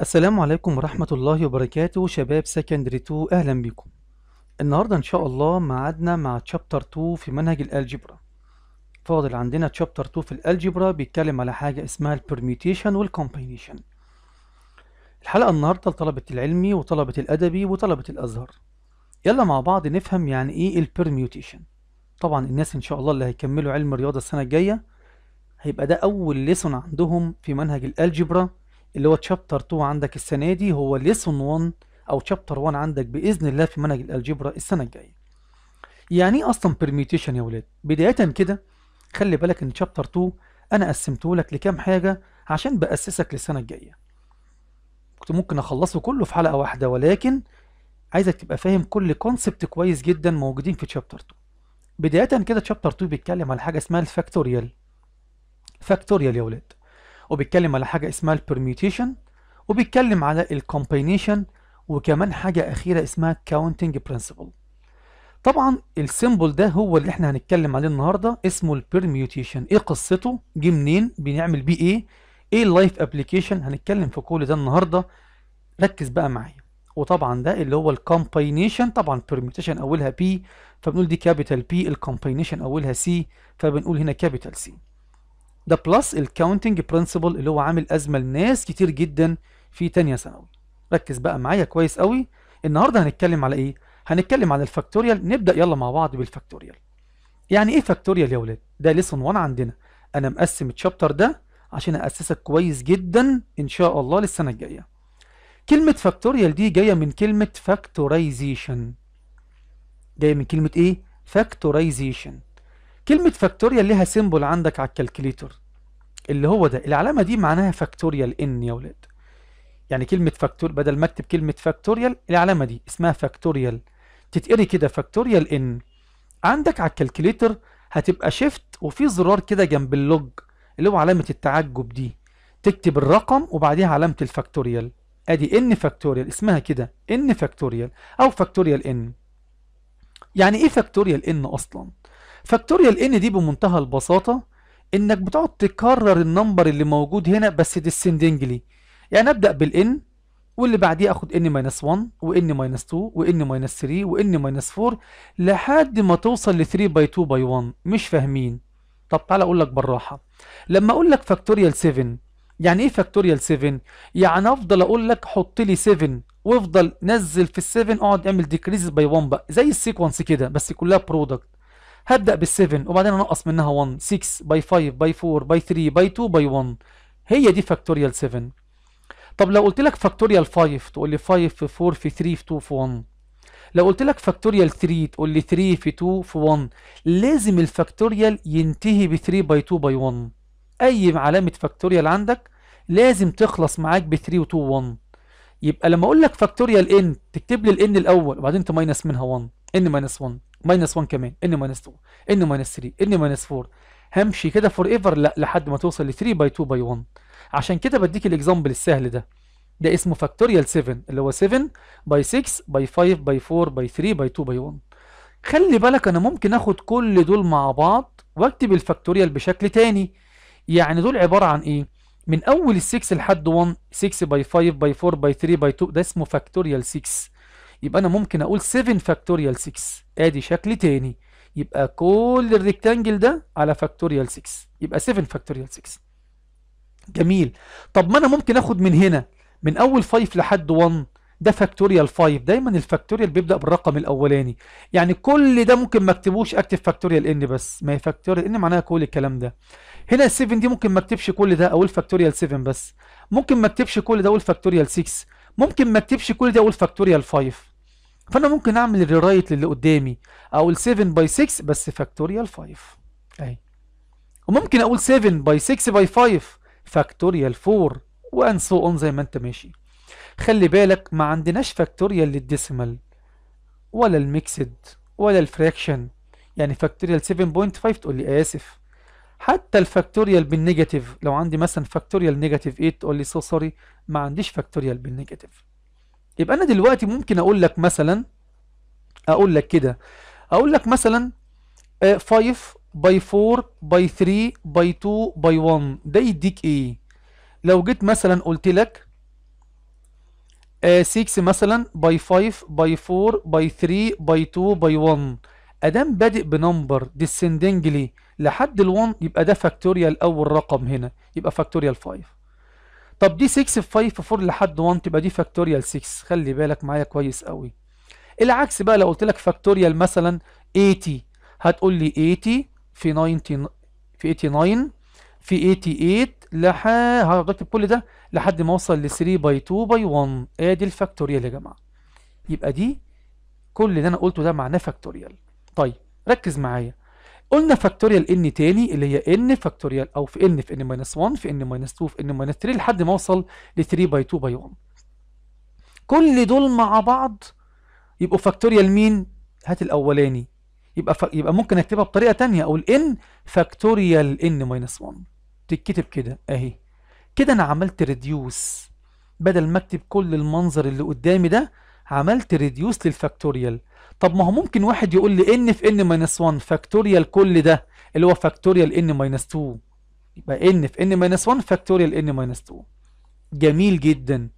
السلام عليكم ورحمة الله وبركاته شباب سكندري 2 أهلا بكم النهاردة إن شاء الله معادنا مع تشابتر 2 في منهج الألجبرا فاضل عندنا تشابتر 2 في الألجبرا بيتكلم على حاجة اسمها البرميتيشن والكومبينيشن الحلقة النهاردة لطلبة العلمي وطلبة الأدبي وطلبة الأزهر يلا مع بعض نفهم يعني إيه البرميوتيشن طبعا الناس إن شاء الله اللي هيكملوا علم الرياضة السنة الجاية هيبقى ده أول ليسون عندهم في منهج الألجبرا اللي هو تشابتر 2 عندك السنه دي هو ليسون 1 او تشابتر 1 عندك باذن الله في منهج الالجبرا السنه الجايه يعني ايه اصلا بيرميتيشن يا ولاد بدايه كده خلي بالك ان تشابتر 2 انا قسمته لك لكام حاجه عشان باسسك للسنه الجايه كنت ممكن اخلصه كله في حلقه واحده ولكن عايزك تبقى فاهم كل كونسبت كويس جدا موجودين في تشابتر 2 بدايه كده تشابتر 2 بيتكلم على حاجه اسمها الفاكتوريال فاكتوريال يا ولاد وبيتكلم على حاجة اسمها البرميوتيشن وبيتكلم على الكومبينيشن وكمان حاجة أخيرة اسمها كاونتنج برنسبل طبعا السيمبل ده هو اللي احنا هنتكلم عليه النهاردة اسمه البرميوتيشن ايه قصته جه منين بنعمل بيه ايه ايه اللايف ابلكيشن هنتكلم في كل ده النهاردة ركز بقى معايا وطبعا ده اللي هو الكومبينيشن طبعا permutation اولها بي فبنقول دي كابيتال بي الكومبينيشن اولها سي فبنقول هنا كابيتال سي ده بلس الكاونتنج برنسبل اللي هو عامل ازمه لناس كتير جدا في تانية ثانوي ركز بقى معايا كويس قوي النهارده هنتكلم على ايه هنتكلم على الفاكتوريال نبدا يلا مع بعض بالفاكتوريال يعني ايه فاكتوريال يا ولاد ده ليسون 1 عندنا انا مقسم الشابتر ده عشان اسسك كويس جدا ان شاء الله للسنه الجايه كلمه فاكتوريال دي جايه من كلمه فاكتورايزيشن جايه من كلمه ايه فاكتورايزيشن كلمة فاكتوريال ليها سيمبل عندك على الكالكليتر اللي هو ده العلامة دي معناها فاكتوريال ان يا ولاد يعني كلمة فاكتور بدل ما اكتب كلمة فاكتوريال العلامة دي اسمها فاكتوريال تتقري كده فاكتوريال ان عندك على الكالكليتر هتبقى شيفت وفي زرار كده جنب اللوج اللي هو علامة التعجب دي تكتب الرقم وبعديها علامة الفاكتوريال ادي ان فاكتوريال اسمها كده ان فاكتوريال او فاكتوريال ان يعني ايه فاكتوريال ان اصلا فاكتوريال ان دي بمنتهى البساطه انك بتقعد تكرر النمبر اللي موجود هنا بس ديسندنجلي يعني ابدا بالان واللي بعديه اخد ان ماينس 1 وان ماينس 2 وان ماينس 3 وان ماينس 4 لحد ما توصل ل 3 باي 2 باي 1 مش فاهمين طب تعالى اقول لك بالراحه لما اقول لك فاكتوريال 7 يعني ايه فاكتوريال 7 يعني افضل اقول لك حط لي 7 وافضل نزل في ال7 اقعد اعمل ديكريز باي 1 بقى زي السيكونس كده بس كلها برودكت هبدأ بال7 وبعدين انقص منها 1 6 باي 5 باي 4 باي 3 باي 2 باي 1 هي دي فاكتوريال 7 طب لو قلت لك فاكتوريال 5 تقول لي 5 في 4 في 3 في 2 في 1 لو قلت لك فاكتوريال 3 تقول لي 3 في 2 في 1 لازم الفاكتوريال ينتهي ب 3 باي 2 باي 1 اي علامه فاكتوريال عندك لازم تخلص معاك ب 3 و 2 و 1 يبقى لما اقول لك فاكتوريال ان تكتب لي الان الاول وبعدين تماينس منها 1 ان ماينس 1 ماينس 1 كمان ان ماينس 2 ان ماينس 3 ان ماينس 4 همشي كده فور ايفر لا لحد ما توصل ل 3 باي 2 باي 1 عشان كده بديك الاكزامبل السهل ده ده اسمه فاكتوريال 7 اللي هو 7 باي 6 باي 5 باي 4 باي 3 باي 2 باي 1 خلي بالك انا ممكن اخد كل دول مع بعض واكتب الفاكتوريال بشكل تاني يعني دول عباره عن ايه من اول ال 6 لحد 1 6 باي 5 باي 4 باي 3 باي 2 ده اسمه فاكتوريال 6 يبقى انا ممكن اقول 7 فاكتوريال 6 ادي شكل تاني يبقى كل الريكتانجل ده على فاكتوريال 6 يبقى 7 فاكتوريال 6 جميل طب ما انا ممكن اخد من هنا من اول 5 لحد 1 ده فاكتوريال 5 دايما الفاكتوريال بيبدا بالرقم الاولاني يعني كل ده ممكن ما اكتبوش اكتب فاكتوريال ان بس ما هي فاكتوريال ان معناها كل الكلام ده هنا 7 دي ممكن ما اكتبش كل ده اقول فاكتوريال 7 بس ممكن ما اكتبش كل ده اقول فاكتوريال 6 ممكن ما اكتبش كل ده اقول فاكتوريال 5 فانا ممكن اعمل الريرايت للي قدامي اقول 7 باي 6 بس فاكتوريال 5 اهي وممكن اقول 7 باي 6 باي 5 فاكتوريال 4 وان سو اون زي ما انت ماشي خلي بالك ما عندناش فاكتوريال للديسيمال ولا الميكسد ولا الفراكشن يعني فاكتوريال 7.5 تقول لي اسف حتى الفاكتوريال بالنيجاتيف لو عندي مثلا فاكتوريال نيجاتيف 8 تقول لي سو سوري ما عنديش فاكتوريال بالنيجاتيف يبقى أنا دلوقتي ممكن أقول لك مثلا أقول لك كده أقول لك مثلا 5 باي 4 باي 3 باي 2 باي 1 ده يديك إيه لو جيت مثلا قلت لك 6 آه، مثلا باي 5 باي 4 باي 3 باي 2 باي 1 ادام بادئ بنمبر ديسندنجلي لحد ال1 يبقى ده فاكتوريال اول رقم هنا يبقى فاكتوريال 5 طب دي 6 في 5 في 4 لحد 1 تبقى دي فاكتوريال 6 خلي بالك معايا كويس قوي العكس بقى لو قلت لك فاكتوريال مثلا 80 هتقول لي 80 في 90 في 89 في 88 لحد هكتب كل ده لحد ما اوصل ل 3 باي 2 باي 1 ادي الفاكتوريال يا جماعه يبقى دي كل اللي انا قلته ده معناه فاكتوريال طيب ركز معايا قلنا فاكتوريال ان تاني اللي هي ان فاكتوريال او في ان في ان ماينس 1 في ان ماينس 2 في ان ماينس 3 لحد ما اوصل ل 3 باي 2 باي 1 كل دول مع بعض يبقوا فاكتوريال مين هات الاولاني يبقى ف... يبقى ممكن اكتبها بطريقه ثانيه اقول ان فاكتوريال ان ماينس 1 تتكتب كده اهي كده انا عملت ريديوس بدل ما اكتب كل المنظر اللي قدامي ده عملت ريديوس للفاكتوريال طب ما هو ممكن واحد يقول لي ان في ان ماينس 1 فاكتوريال كل ده اللي هو فاكتوريال ان ماينس 2 يبقى ان في ان ماينس 1 فاكتوريال ان ماينس 2 جميل جدا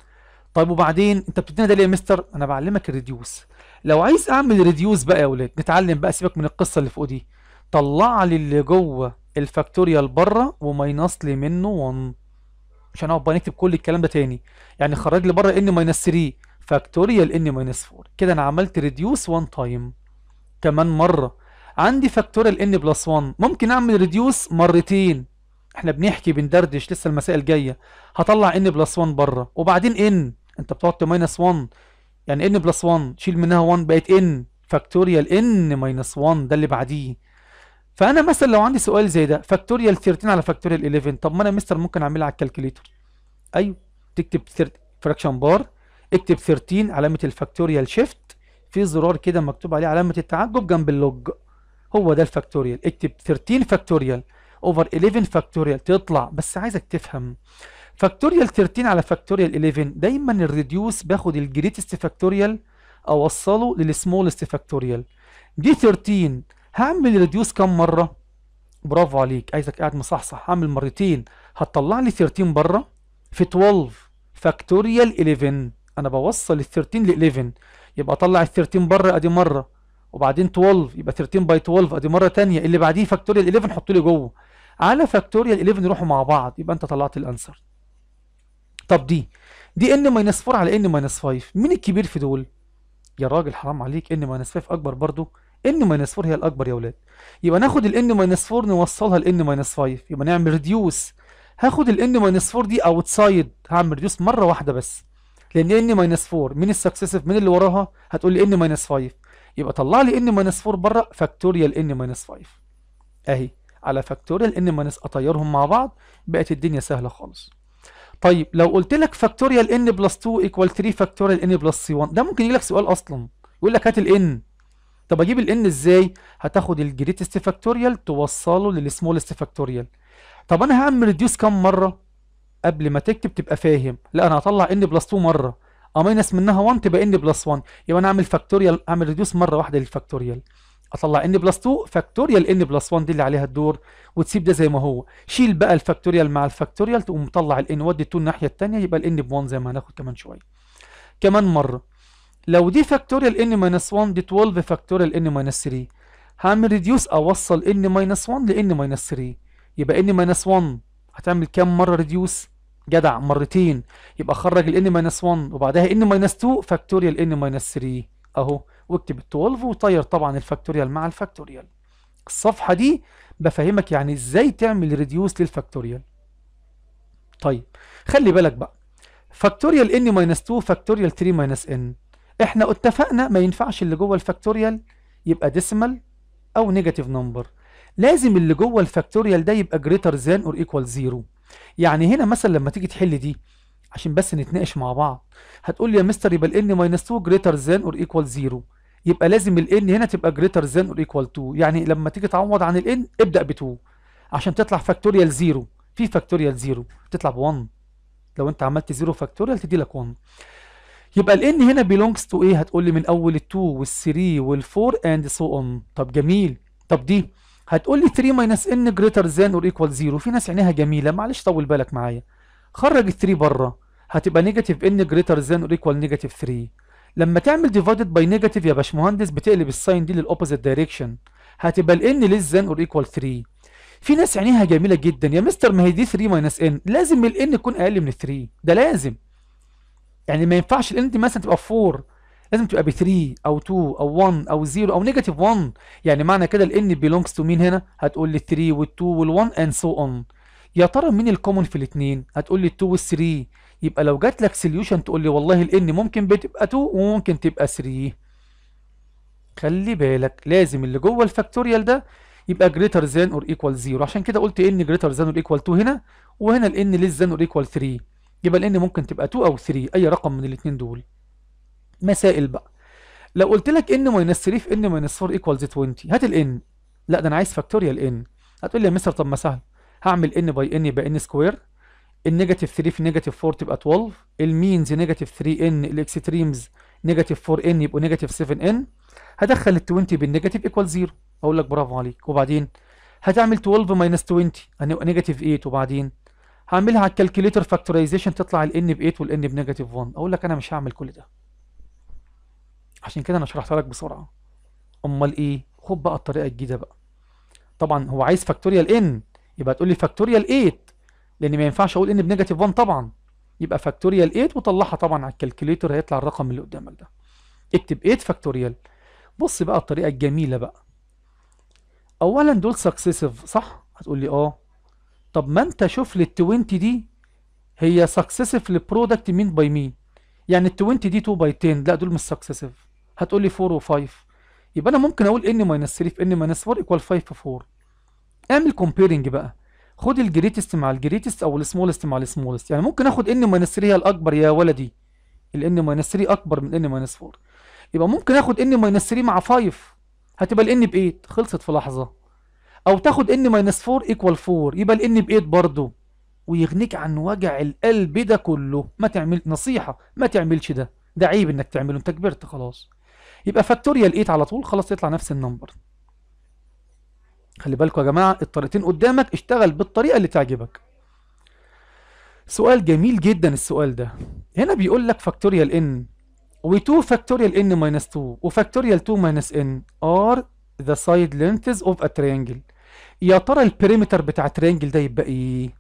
طيب وبعدين انت بتدينا ده ليه يا مستر انا بعلمك الريديوس لو عايز اعمل ريديوس بقى يا ولاد نتعلم بقى سيبك من القصه اللي فوق دي طلع لي اللي جوه الفاكتوريال بره وماينص لي منه 1 مش هنقعد بقى نكتب كل الكلام ده تاني يعني خرج لي بره ان ماينس 3 فاكتوريال ان ماينس 4 كده انا عملت ريديوس 1 تايم كمان مره عندي فاكتوريال ان بلس 1 ممكن اعمل ريديوس مرتين احنا بنحكي بندردش لسه المسائل جايه هطلع ان بلس 1 بره وبعدين ان انت بتحط ماينس 1 يعني ان بلس 1 شيل منها 1 بقت ان فاكتوريال ان ماينس 1 ده اللي بعديه فانا مثلا لو عندي سؤال زي ده فاكتوريال 13 على فاكتوريال 11 طب ما انا مستر ممكن اعملها على الكالكوليتر ايوه تكتب فراكشن بار اكتب 13 علامة الفاكتوريال شيفت في زرار كده مكتوب عليه علامة التعجب جنب اللوج هو ده الفاكتوريال اكتب 13 فاكتوريال اوفر 11 فاكتوريال تطلع بس عايزك تفهم فاكتوريال 13 على فاكتوريال 11 دايما الريديوس باخد الجريتست فاكتوريال اوصله للسمولست فاكتوريال دي 13 هعمل ريديوس كام مره برافو عليك عايزك قاعد مصحصح هعمل مرتين هتطلع لي 13 بره في 12 فاكتوريال 11 انا بوصل ال 13 ل 11 يبقى اطلع ال 13 بره ادي مره وبعدين 12 يبقى 13 باي 12 ادي مره ثانيه اللي بعديه فاكتوريال 11 حط لي جوه على فاكتوريال 11 يروحوا مع بعض يبقى انت طلعت الانسر طب دي دي ان ماينس 4 على ان ماينس 5 مين الكبير في دول يا راجل حرام عليك ان ماينس 5 اكبر برضو ان ماينس 4 هي الاكبر يا ولاد يبقى ناخد ال ان ماينس 4 نوصلها ان ماينس 5 يبقى نعمل ريديوس هاخد ال ان ماينس 4 دي اوتسايد هعمل ريديوس مره واحده بس لان ان ماينس 4 من السكسيسيف من اللي وراها هتقول لي ان ماينس 5 يبقى طلع لي ان ماينس 4 بره فاكتوريال ان ماينس 5 اهي على فاكتوريال ان ماينس اطيرهم مع بعض بقت الدنيا سهله خالص طيب لو قلت لك فاكتوريال ان بلس 2 ايكوال 3 فاكتوريال ان بلس سي 1 ده ممكن يجي لك سؤال اصلا يقول لك هات الان طب اجيب الان ازاي هتاخد الجريتست فاكتوريال توصله للسمولست فاكتوريال طب انا هعمل ريديوس كام مره قبل ما تكتب تبقى فاهم لا انا هطلع ان بلس 2 مره اماينس منها 1 تبقى ان بلس 1 يبقى انا اعمل فاكتوريال اعمل ريديوس مره واحده للفاكتوريال اطلع ان بلس 2 فاكتوريال ان بلس 1 دي اللي عليها الدور وتسيب ده زي ما هو شيل بقى الفاكتوريال مع الفاكتوريال تقوم مطلع الان ودي 2 الناحيه الثانيه يبقى الان ب 1 زي ما هناخد كمان شويه كمان مره لو دي فاكتوريال ان ماينس 1 دي 12 فاكتوريال ان ماينس 3 هعمل ريديوس اوصل ان ماينس 1 لان ماينس 3 يبقى ان ماينس 1 هتعمل كام مره ريديوس جدع مرتين يبقى خرج n ماينس 1 وبعدها n ماينس 2 فاكتوريال n ماينس 3 اهو واكتب ال 12 وطير طبعا الفاكتوريال مع الفاكتوريال الصفحه دي بفهمك يعني ازاي تعمل ريديوس للفاكتوريال طيب خلي بالك بقى فاكتوريال n ماينس 2 فاكتوريال 3 ماينس n احنا اتفقنا ما ينفعش اللي جوه الفاكتوريال يبقى ديسمال او نيجاتيف نمبر لازم اللي جوه الفاكتوريال ده يبقى جريتر ذان اور ايكوال زيرو يعني هنا مثلا لما تيجي تحل دي عشان بس نتناقش مع بعض هتقول لي يا مستر يبقى ال n 2 جريتر than اور ايكوال 0 يبقى لازم ال n هنا تبقى جريتر than اور ايكوال 2 يعني لما تيجي تعوض عن ال n ابدأ ب 2 عشان تطلع فاكتوريال 0 في فاكتوريال 0 تطلع ب 1 لو انت عملت 0 فاكتوريال تدي لك 1 يبقى ال n هنا بيلونجز تو ايه هتقول لي من اول ال 2 وال 3 وال 4 اند سو اون طب جميل طب دي هتقول لي 3 ماينس ان جريتر ذان اور ايكوال 0 في ناس عينيها جميله معلش طول بالك معايا خرج ال 3 بره هتبقى نيجاتيف ان جريتر ذان اور ايكوال نيجاتيف 3 لما تعمل ديفايدد باي نيجاتيف يا باشمهندس بتقلب الساين دي للاوبوزيت دايركشن هتبقى الان ليس ذان اور ايكوال 3 في ناس عينيها جميله جدا يا مستر ما هي دي 3 ماينس ان لازم الان تكون اقل من 3 ده لازم يعني ما ينفعش الان دي مثلا تبقى 4 لازم تبقى ب 3 او 2 او 1 او 0 او نيجاتيف 1 يعني معنى كده الان بيلونجز تو مين هنا هتقول لي 3 وال2 وال1 اند سو اون يا ترى مين الكومن في الاثنين هتقول لي 2 وال3 يبقى لو جات لك سوليوشن تقول لي والله الان ممكن بتبقى 2 وممكن تبقى 3 خلي بالك لازم اللي جوه الفاكتوريال ده يبقى جريتر ذان اور ايكوال 0 عشان كده قلت n جريتر ذان اور ايكوال 2 هنا وهنا الان n less than ايكوال 3 يبقى الان n ممكن تبقى 2 او 3 اي رقم من الاثنين دول مسائل بقى لو قلت لك ان ماينس 3 في ان ماينس 4 ايكوالز 20 هات الان لا ده انا عايز فاكتوريال ان هتقول لي يا مستر طب ما سهل هعمل ان باي ان يبقى ان سكوير النيجاتيف 3 في نيجاتيف 4 تبقى 12 المينز نيجاتيف 3 ان الاكستريمز نيجاتيف 4 ان يبقوا نيجاتيف 7 ان هدخل ال 20 بالنيجاتيف ايكوال 0 اقول لك برافو عليك وبعدين هتعمل 12 ماينس 20 هنبقى نيجاتيف 8 وبعدين هعملها على الكالكوليتر فاكتورايزيشن تطلع ال ان ب 8 وال ان بنيجاتيف 1 اقول لك انا مش هعمل كل ده عشان كده انا شرحتها لك بسرعه امال ايه خد بقى الطريقه الجديده بقى طبعا هو عايز فاكتوريال ان يبقى تقول لي فاكتوريال 8 لان ما ينفعش اقول ان بنيجاتيف 1 طبعا يبقى فاكتوريال 8 وطلعها طبعا على الكالكوليتر هيطلع الرقم اللي قدامك ده اكتب 8 فاكتوريال بص بقى الطريقه الجميله بقى اولا دول سكسيسيف صح هتقول لي اه طب ما انت شوف لي ال 20 دي هي سكسيسيف للبرودكت مين باي مين يعني ال 20 دي 2 باي 10 لا دول مش سكسيسيف هتقول لي 4 و5 يبقى انا ممكن اقول ان ماينس 3 في ان ماينس 4 ايكوال 5 في 4 اعمل كومبيرنج بقى خد الجريتست مع الجريتست او السمولست مع السمولست يعني ممكن اخد ان ماينس 3 هي الاكبر يا ولدي الان ماينس 3 اكبر من ان ماينس 4 يبقى ممكن اخد ان ماينس 3 مع 5 هتبقى الان ب 8 خلصت في لحظه او تاخد ان ماينس 4 ايكوال 4 يبقى الان ب 8 برضه ويغنيك عن وجع القلب ده كله ما تعمل نصيحه ما تعملش ده ده عيب انك تعمله انت كبرت خلاص يبقى فاكتوريال 8 على طول خلاص يطلع نفس النمبر خلي بالكم يا جماعه الطريقتين قدامك اشتغل بالطريقه اللي تعجبك سؤال جميل جدا السؤال ده هنا بيقول لك فاكتوريال ان و2 فاكتوريال ان ماينس 2 وفاكتوريال 2 ماينس ان ار ذا سايد لينثز اوف ا تريانجل يا ترى البريمتر بتاع التريانجل ده يبقى ايه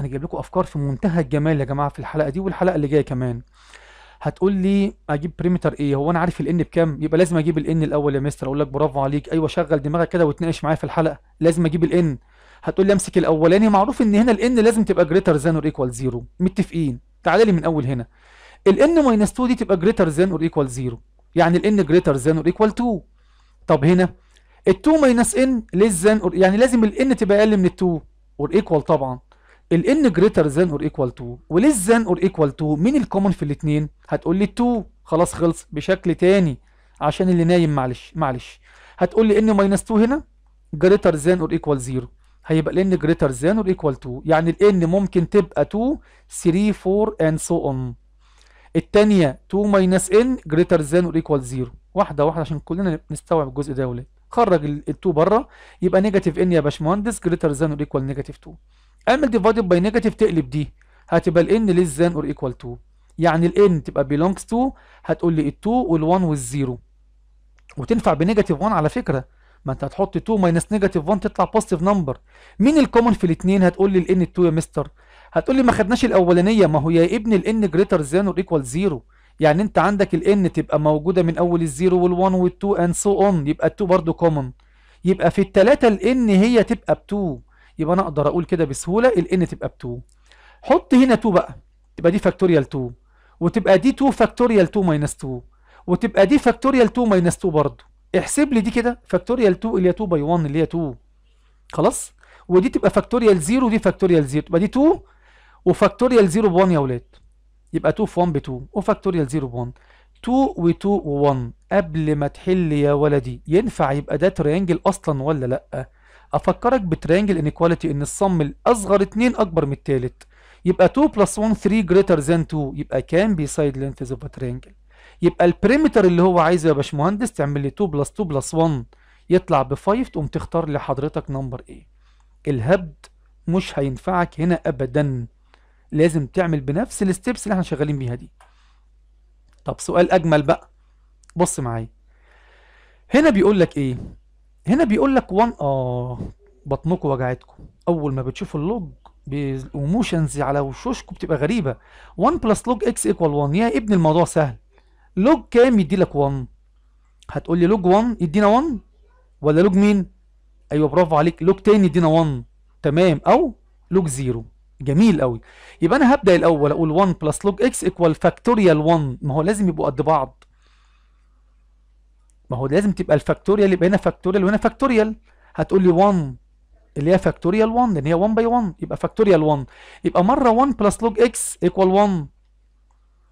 انا جايب لكم افكار في منتهى الجمال يا جماعه في الحلقه دي والحلقه اللي جايه كمان هتقول لي اجيب بريمتر ايه هو انا عارف الان بكام يبقى لازم اجيب الان الاول يا مستر اقول لك برافو عليك ايوه شغل دماغك كده وتناقش معايا في الحلقه لازم اجيب الان هتقول لي امسك الاولاني معروف ان هنا الان لازم تبقى جريتر ذان اور ايكوال زيرو متفقين تعالى لي من اول هنا الان ماينس 2 دي تبقى جريتر ذان اور ايكوال زيرو يعني الان جريتر ذان اور ايكوال 2 طب هنا ال2 ماينس ان ليس ذان يعني لازم الان تبقى اقل من ال2 اور ايكوال طبعا ال n greater than or equal to وليه than or equal to مين الكومن في الاثنين هتقول لي 2 خلاص خلص بشكل تاني عشان اللي نايم معلش معلش هتقول لي n 2 هنا greater than or equal 0 هيبقى ال n greater than or equal to يعني ال n ممكن تبقى 2 3 4 and so on الثانيه 2 minus n greater than or equal 0 واحده واحده عشان كلنا نستوعب الجزء ده يا ولاد خرج ال 2 بره يبقى نيجاتيف n يا باشمهندس greater than or equal نيجاتيف 2 اعمل ديفايدد باي نيجاتيف تقلب دي هتبقى ال n less than or equal to يعني ال n تبقى belongs to هتقول لي ال 2 وال 1 وال 0 وتنفع بنيجاتيف 1 على فكره ما انت هتحط 2 ماينس نيجاتيف 1 تطلع بوزيتيف نمبر مين الكومن في الاثنين هتقول لي ال n 2 يا مستر هتقول لي ما خدناش الاولانيه ما هو يا ابني ال n greater than or equal 0 يعني انت عندك ال n تبقى موجوده من اول الزيرو وال1 وال2 اند سو اون يبقى ال2 برضه كومن يبقى في الثلاثه ال n هي تبقى ب2 يبقى انا اقدر اقول كده بسهوله الان تبقى ب 2 حط هنا 2 بقى تبقى دي فاكتوريال 2 وتبقى دي 2 فاكتوريال 2 ماينس 2 وتبقى دي فاكتوريال 2 ماينس 2 برضه احسب لي دي كده فاكتوريال 2 اللي هي 2 باي 1 اللي هي 2 خلاص ودي تبقى فاكتوريال 0 ودي فاكتوريال 0 تبقى دي 2 وفاكتوريال 0 ب 1 يا اولاد يبقى 2 في 1 ب 2 وفاكتوريال 0 ب 1 2 و2 و1 قبل ما تحل يا ولدي ينفع يبقى ده تريانجل اصلا ولا لا افكرك بترينجل انيكواليتي ان الصم الاصغر 2 اكبر من الثالث يبقى 2 بلس 1 3 جريتر ذان 2 يبقى كان بي سايد لينث اوف ترينجل يبقى البريمتر اللي هو عايزه يا باشمهندس تعمل لي 2 بلس 2 بلس 1 يطلع ب 5 تقوم تختار لحضرتك نمبر ايه الهبد مش هينفعك هنا ابدا لازم تعمل بنفس الستبس اللي احنا شغالين بيها دي طب سؤال اجمل بقى بص معايا هنا بيقول لك ايه هنا بيقول لك وان اه بطنكم وجعتكم اول ما بتشوفوا اللوج وموشنز على وشوشكم بتبقى غريبه 1 بلس لوج اكس ايكوال 1 يا ابني الموضوع سهل لوج كام يدي لك 1 هتقول لي لوج 1 يدينا 1 ولا لوج مين ايوه برافو عليك لوج تاني يدينا 1 تمام او لوج 0 جميل قوي يبقى انا هبدا الاول اقول 1 بلس لوج اكس ايكوال فاكتوريال 1 ما هو لازم يبقوا قد بعض ما هو لازم تبقى الفاكتوريال يبقى هنا فاكتوريال وهنا فاكتوريال هتقول لي 1 اللي هي فاكتوريال 1 لان هي 1 باي 1 يبقى فاكتوريال 1 يبقى مره 1 بلس لوج اكس ايكوال 1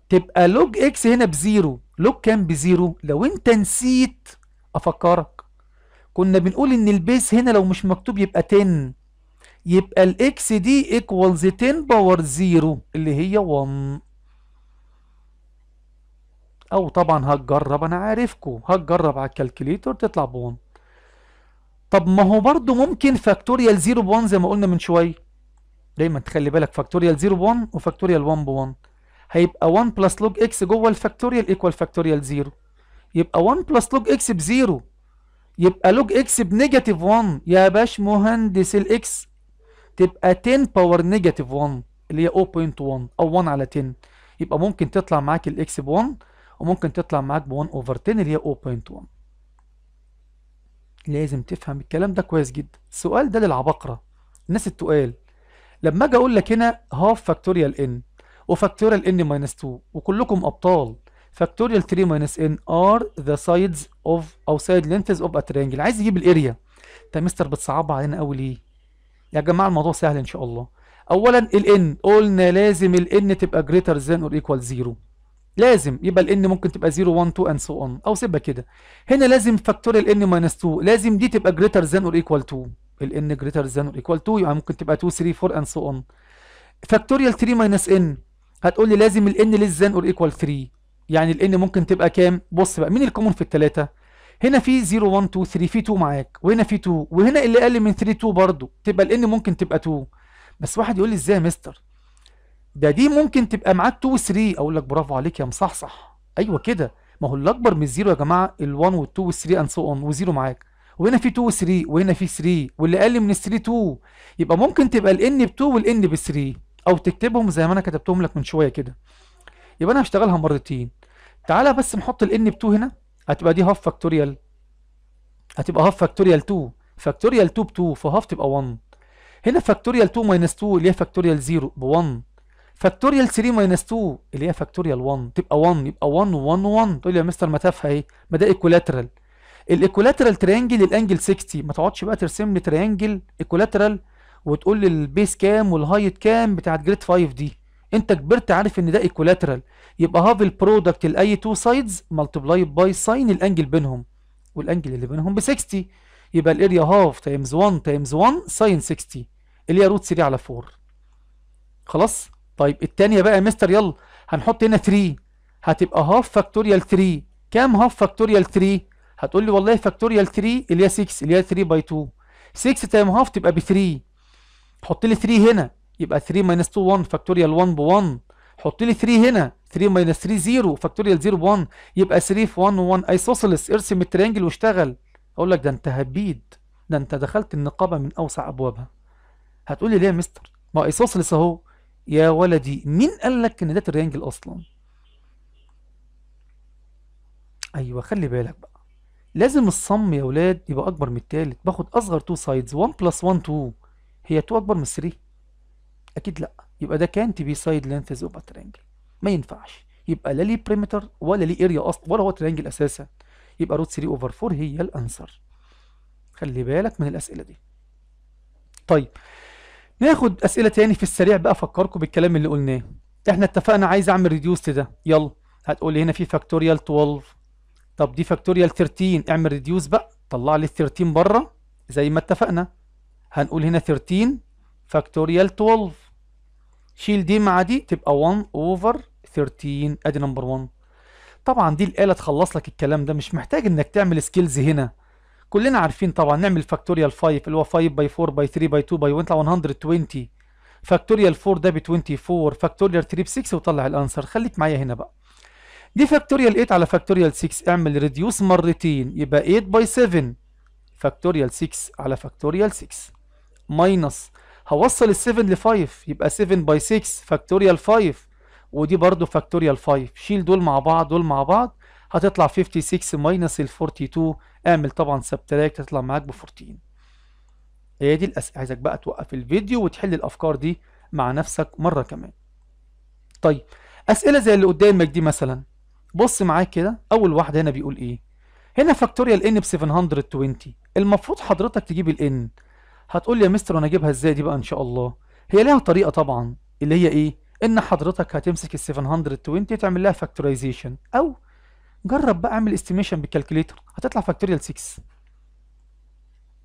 تبقى لوج اكس هنا بزيرو لوج كام بزيرو لو انت نسيت افكرك كنا بنقول ان البيس هنا لو مش مكتوب يبقى 10 يبقى الاكس دي ايكوالز 10 باور 0 اللي هي 1 او طبعا هتجرب انا عارفكو هتجرب على الكالكوليتور تطلع بون طب ما هو برضو ممكن فاكتوريال 0 ب1 زي ما قلنا من شويه دايما تخلي بالك فاكتوريال 0 ب1 وفاكتوريال 1 ب1 هيبقى 1 بلس لوج اكس جوه الفاكتوريال ايكوال فاكتوريال 0 يبقى 1 بلس لوج اكس ب0 يبقى لوج اكس بنيجاتيف 1 يا باش مهندس الاكس تبقى 10 باور نيجاتيف 1 اللي هي 0.1 او 1 على 10 يبقى ممكن تطلع معاك الاكس ب 1 وممكن تطلع معاك ب 1 اوفر 10 اللي هي 0.1 لازم تفهم الكلام ده كويس جدا السؤال ده للعباقرة الناس التقال لما اجي اقول لك هنا هاف فاكتوريال ان وفاكتوريال ان ماينس 2 وكلكم ابطال فاكتوريال 3 ماينس ان ار ذا سايدز اوف او سايد لينثز اوف ا ترينجل عايز يجيب الاريا طيب انت مستر بتصعبها علينا قوي ليه يا جماعه الموضوع سهل ان شاء الله اولا الان قلنا لازم الان تبقى جريتر ذان اور ايكوال 0 لازم يبقى الان ممكن تبقى 0 1 2 اند سو اون او سيبها كده هنا لازم فاكتوريال ان ماينس 2 لازم دي تبقى جريتر ذان اور ايكوال 2 الان جريتر ذان اور ايكوال 2 يبقى ممكن تبقى 2 3 4 اند سو اون فاكتوريال 3 ماينس ان هتقول لي لازم الان ليس ذان اور ايكوال 3 يعني الان ممكن تبقى كام بص بقى مين الكومون في الثلاثه هنا في 0 1 2 3 في 2 معاك وهنا في 2 وهنا اللي اقل من 3 2 برضه تبقى الان ممكن تبقى 2 بس واحد يقول لي ازاي يا مستر ده دي ممكن تبقى معاك 2 و 3 اقول لك برافو عليك يا مصحصح ايوه كده ما هو الاكبر من الزيرو يا جماعه ال1 وال2 وال3 اند سو اون وزيرو معاك وهنا في 2 و3 وهنا في 3 واللي اقل من ال 3 2 يبقى ممكن تبقى الان ب2 والان ب3 او تكتبهم زي ما انا كتبتهم لك من شويه كده يبقى انا هشتغلها مرتين تعالى بس نحط الان ب2 هنا هتبقى دي هاف فاكتوريال هتبقى هاف فاكتوريال 2 فاكتوريال 2 ب2 فهاف تبقى 1 هنا فاكتوريال 2 ماينس 2 اللي هي فاكتوريال 0 ب1 فاكتوريال 3 ماينس 2 اللي هي فاكتوريال 1 تبقى 1 يبقى 1 1 1 تقول لي يا مستر ما تافهه ايه؟ ما ده ايكولاترال الايكولاترال تريانجل الانجل 60 ما تقعدش بقى ترسم لي تريانجل ايكولاترال وتقول لي البيس كام والهايت كام بتاعت جريد 5 دي انت كبرت عارف ان ده ايكولاترال يبقى هاف البرودكت لاي تو سايدز ملتبلاي باي ساين الانجل بينهم والانجل اللي بينهم ب 60 يبقى الاريا هاف تايمز 1 تايمز 1 ساين 60 اللي هي روت 3 على 4 خلاص طيب الثانيه بقى يا مستر يلا هنحط هنا 3 هتبقى هاف فاكتوريال 3 كام هاف فاكتوريال 3 هتقول لي والله فاكتوريال 3 اللي هي 6 اللي هي 3 باي 2 6 تايم هاف تبقى ب 3 حط لي 3 هنا يبقى 3 ماينس 2 1 فاكتوريال 1 ب 1 حط لي 3 هنا 3 ماينس 3 0 فاكتوريال 0 ب 1 يبقى 3 في 1 و 1 ايسوسيلس ارسم التريانجل واشتغل اقول لك ده انت هبيد ده انت دخلت النقابه من اوسع ابوابها هتقول لي ليه يا مستر ما ايسوسيلس اهو يا ولدي مين قال لك ان ده تريانجل اصلا ايوه خلي بالك بقى لازم الصم يا ولاد يبقى اكبر من التالت باخد اصغر تو سايدز 1 بلس 1 2 هي 2 اكبر من 3 اكيد لا يبقى ده كان بي سايد لينث از اوف تريانجل ما ينفعش يبقى لا ليه بريمتر ولا ليه اريا اصلا ولا هو تريانجل اساسا يبقى روت 3 اوفر 4 هي الانسر خلي بالك من الاسئله دي طيب ناخد اسئله تاني في السريع بقى افكركم بالكلام اللي قلناه احنا اتفقنا عايز اعمل ريديوس لده يلا هتقول لي هنا في فاكتوريال 12 طب دي فاكتوريال 13 اعمل ريديوس بقى طلع لي 13 بره زي ما اتفقنا هنقول هنا 13 فاكتوريال 12 شيل دي مع دي تبقى 1 اوفر 13 ادي نمبر 1 طبعا دي الاله تخلص لك الكلام ده مش محتاج انك تعمل سكيلز هنا كلنا عارفين طبعا نعمل فاكتوريال 5 اللي هو 5 باي 4 باي 3 باي 2 باي 1 يطلع 120 فاكتوريال 4 ده ب 24 فاكتوريال 3 ب 6 وطلع الانسر خليك معايا هنا بقى دي فاكتوريال 8 على فاكتوريال 6 اعمل ريديوس مرتين يبقى 8 باي 7 فاكتوريال 6 على فاكتوريال 6 ماينص هوصل ال 7 ل 5 يبقى 7 باي 6 فاكتوريال 5 ودي برضو فاكتوريال 5 شيل دول مع بعض دول مع بعض هتطلع 56 ماينص ال 42 اعمل طبعا سبتراكت تطلع معاك ب 14 هي دي الاسئله عايزك بقى توقف الفيديو وتحل الافكار دي مع نفسك مره كمان طيب اسئله زي اللي قدامك دي مثلا بص معاك كده اول واحده هنا بيقول ايه هنا فاكتوريال ان ب 720 المفروض حضرتك تجيب الان هتقول لي يا مستر انا اجيبها ازاي دي بقى ان شاء الله هي لها طريقه طبعا اللي هي ايه ان حضرتك هتمسك ال 720 تعمل لها فاكتورايزيشن او جرب بقى اعمل استيميشن بالكالكوليتر هتطلع فاكتوريال 6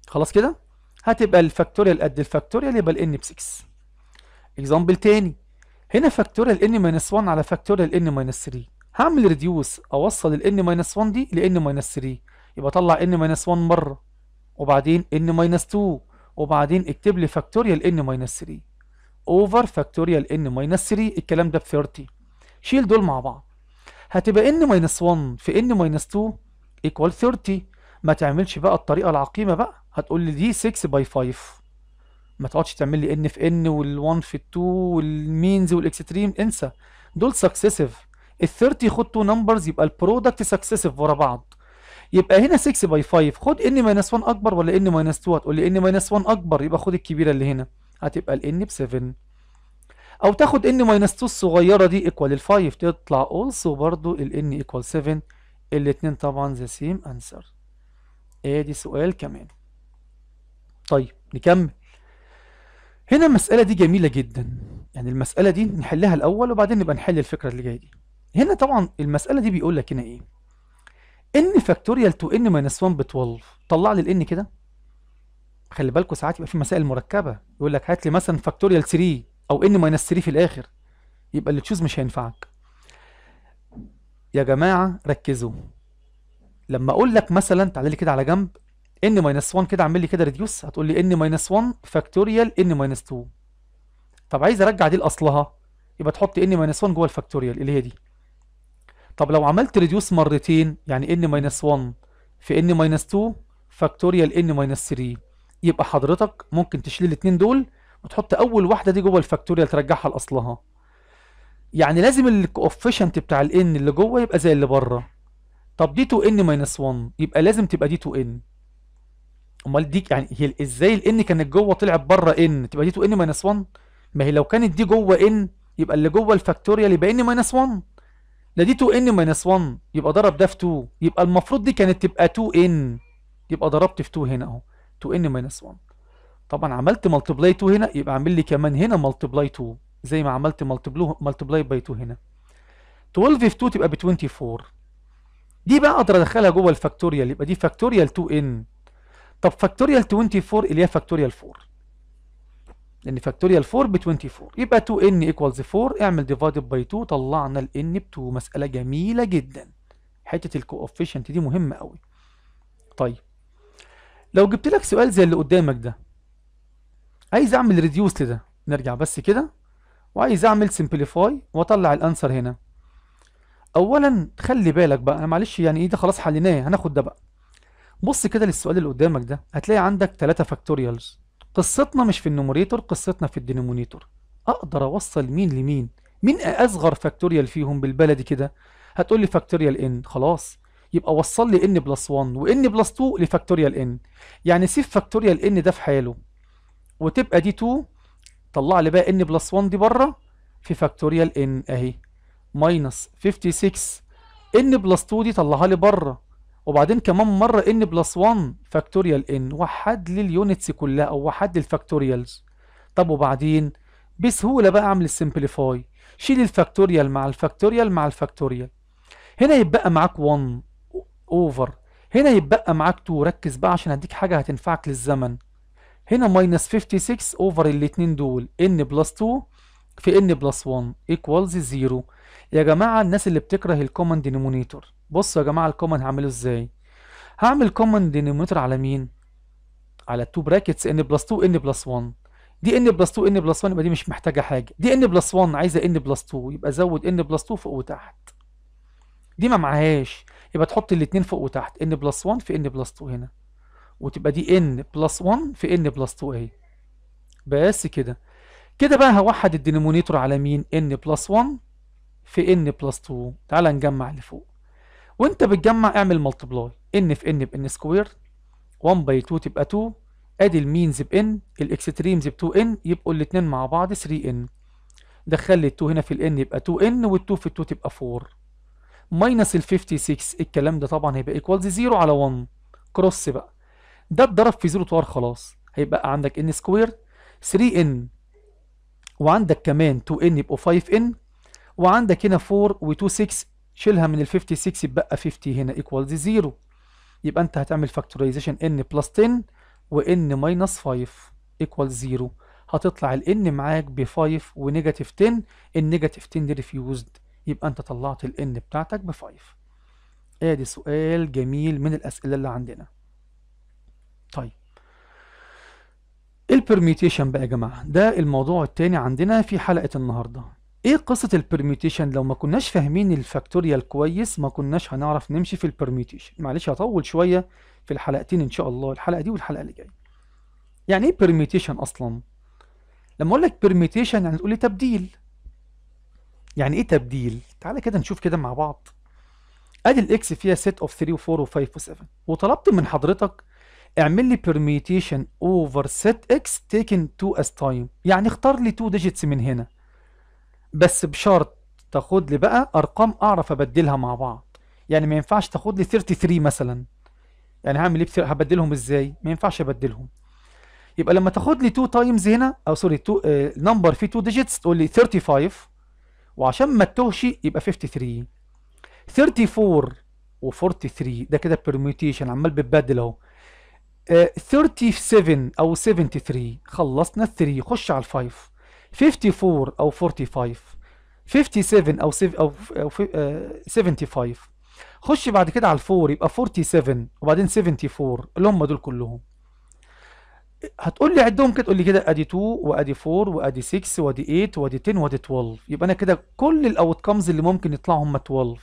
خلاص كده هتبقى الفاكتوريال قد الفاكتوريال يبقى الان ب 6 اكزامبل تاني هنا فاكتوريال ان ماينس 1 على فاكتوريال ان ماينس 3 هعمل ريديوس اوصل الان ماينس 1 دي لان ماينس 3 يبقى اطلع ان ماينس 1 مره وبعدين ان ماينس 2 وبعدين اكتب لي فاكتوريال ان ماينس 3 اوفر فاكتوريال ان ماينس 3 الكلام ده ب 30 شيل دول مع بعض هتبقى n ماينس 1 في n ماينس 2 ايكوال 30 ما تعملش بقى الطريقة العقيمة بقى هتقول لي دي 6 باي 5 ما تقعدش تعمل لي n في n وال1 في 2 والمينز والاكستريم انسى دول سكسيسيف ال 30 خد 2 نمبرز يبقى البرودكت سكسيسيف ورا بعض يبقى هنا 6 باي 5 خد n ماينس 1 اكبر ولا n ماينس 2 هتقول لي n ماينس 1 اكبر يبقى خد الكبيرة اللي هنا هتبقى ال ان ب 7 او تاخد ان ماينس 2 الصغيره دي ايكوال ال 5 تطلع اولسو برضو ال ان ايكوال 7 الاتنين طبعا ذا سيم انسر ادي سؤال كمان طيب نكمل هنا المساله دي جميله جدا يعني المساله دي نحلها الاول وبعدين نبقى نحل الفكره اللي جايه دي هنا طبعا المساله دي بيقول لك هنا ايه ان فاكتوريال تو ان ماينس 1 ب 12 طلع لي الان كده خلي بالكوا ساعات يبقى في مسائل مركبه يقول لك هات لي مثلا فاكتوريال 3 او ان ماينس 3 في الاخر يبقى اللي تشوز مش هينفعك يا جماعه ركزوا لما اقول لك مثلا تعالى لي كده على جنب ان ماينس 1 كده اعمل لي كده ريديوس هتقول لي ان ماينس 1 فاكتوريال ان ماينس 2 طب عايز ارجع دي لاصلها يبقى تحط ان ماينس 1 جوه الفاكتوريال اللي هي دي طب لو عملت ريديوس مرتين يعني ان ماينس 1 في ان ماينس 2 فاكتوريال ان ماينس 3 يبقى حضرتك ممكن تشيل الاثنين دول وتحط اول واحده دي جوه الفاكتوريال ترجعها لاصلها يعني لازم الكوفيشنت بتاع الان اللي جوه يبقى زي اللي بره طب دي 2 ان ماينس 1 يبقى لازم تبقى دي 2 ان امال دي يعني هي ازاي الان كانت جوه طلعت بره ان تبقى دي 2 ان ماينس 1 ما هي لو كانت دي جوه ان يبقى اللي جوه الفاكتوريال يبقى ان ماينس 1 لا دي 2 ان ماينس 1 يبقى ضرب ده في 2 يبقى المفروض دي كانت تبقى 2 ان يبقى ضربت في 2 هنا اهو 2 ان ماينس 1 طبعا عملت ملتبلاي 2 هنا يبقى اعمل لي كمان هنا ملتبلاي 2 زي ما عملت ملتبلاي باي 2 هنا 12 في 2 تبقى ب 24 دي بقى اقدر ادخلها جوه الفاكتوريال يبقى دي فاكتوريال 2 ان طب فاكتوريال 24 اللي هي فاكتوريال 4 لان فاكتوريال 4 ب 24 يبقى 2 ان ايكوالز 4 اعمل ديفايدد باي 2 طلعنا الان ب 2 مساله جميله جدا حته الكوفيشنت دي مهمه قوي طيب لو جبت لك سؤال زي اللي قدامك ده عايز اعمل ريديوس لده نرجع بس كده وعايز اعمل سمبليفاي واطلع الانسر هنا اولا خلي بالك بقى معلش يعني ايه ده خلاص حليناه هناخد ده بقى بص كده للسؤال اللي قدامك ده هتلاقي عندك 3 فاكتوريالز قصتنا مش في النوميريتور قصتنا في الدينومينيتور اقدر اوصل مين لمين مين اصغر فاكتوريال فيهم بالبلدي كده هتقول لي فاكتوريال ان خلاص يبقى وصل لي ان بلس 1 وان بلس 2 لفاكتوريال ان يعني سيب فاكتوريال ان ده في حاله وتبقى دي 2 طلع لي بقى ان بلس 1 دي بره في فاكتوريال ان اهي ماينس 56 ان بلس 2 دي طلعها لي بره وبعدين كمان مره ان بلس 1 فاكتوريال ان وحد لي اليونتس كلها او وحد الفاكتوريالز طب وبعدين بسهوله بقى اعمل السمبليفاي شيل الفاكتوريال مع الفاكتوريال مع الفاكتوريال هنا يتبقى معاك 1 اوفر هنا يتبقى معاك 2 ركز بقى عشان هديك حاجه هتنفعك للزمن هنا ماينس 56 اوفر الاتنين دول ان بلس 2 في ان بلس 1 ايكوالز 0 يا جماعه الناس اللي بتكره الكومن دينومينيتور بصوا يا جماعه الكومن هعمله ازاي هعمل كومن دينومينيتور على مين على 2 براكتس ان بلس 2 ان بلس 1 دي ان بلس 2 ان بلس 1 يبقى دي مش محتاجه حاجه دي ان بلس 1 عايزه ان بلس 2 يبقى زود ان بلس 2 فوق وتحت دي ما معهاش يبقى تحط الاثنين فوق وتحت ان بلس 1 في ان بلس 2 هنا وتبقى دي ان بلس 1 في ان بلس 2 اهي بس كده كده بقى هوحد الدينومينيتور على مين ان بلس 1 في ان بلس 2 تعالى نجمع اللي فوق وانت بتجمع اعمل ملتبلاي ان في ان بان سكوير 1 باي 2 تبقى 2 ادي المينز بان الاكستريمز ب 2 ان يبقوا الاثنين مع بعض 3 ان دخل لي 2 هنا في الان يبقى 2 ان وال2 في ال2 تبقى 4 ماينس ال 56 الكلام ده طبعا هيبقى ايكوالز 0 على 1 كروس بقى ده اتضرب في زيرو طوار خلاص هيبقى عندك ان سكوير 3 ان وعندك كمان 2 ان يبقوا 5 ان وعندك هنا 4 و2 6 شيلها من ال 56 يبقى 50 هنا ايكوالز 0 يبقى انت هتعمل فاكتورايزيشن ان بلس 10 وان ماينس 5 ايكوال 0 هتطلع ان معاك ب 5 ونيجاتيف 10 النيجاتيف 10 دي ريفيوزد يبقى انت طلعت ان بتاعتك ب 5 ادي سؤال جميل من الاسئله اللي عندنا طيب البرميتيشن بقى يا جماعه ده الموضوع التاني عندنا في حلقه النهارده ايه قصه البرميتيشن لو ما كناش فاهمين الفاكتوريال كويس ما كناش هنعرف نمشي في البرميتيشن معلش هطول شويه في الحلقتين ان شاء الله الحلقه دي والحلقه اللي جايه يعني ايه برميتيشن اصلا لما اقول لك برميتيشن يعني تقول لي تبديل يعني ايه تبديل تعالى كده نشوف كده مع بعض ادي الاكس فيها سيت اوف 3 و4 و5 و7 وطلبت من حضرتك اعمل لي permutation over set x taken 2 as time يعني اختار لي 2 digits من هنا بس بشرط تاخد لي بقى ارقام اعرف ابدلها مع بعض يعني ما ينفعش تاخد لي 33 مثلا يعني هعمل ايه هبدلهم ازاي ما ينفعش ابدلهم يبقى لما تاخد لي 2 تايمز هنا او سوري 2 نمبر فيه 2 ديجيتس تقول لي 35 وعشان ما تتوهش يبقى 53 34 و 43 ده كده بيرميوتيشن عمال بتبدل اهو 37 او 73 خلصنا 3 خش على ال 5 54 او 45 57 او 75 آه، خش بعد كده على 4 يبقى 47 وبعدين 74 اللي هم دول كلهم هتقول لي عدهم كده تقول لي كده ادي 2 وادي 4 وادي 6 وادي 8 وادي 10 وادي 12 يبقى انا كده كل الاوتكمز اللي ممكن يطلعوا هم 12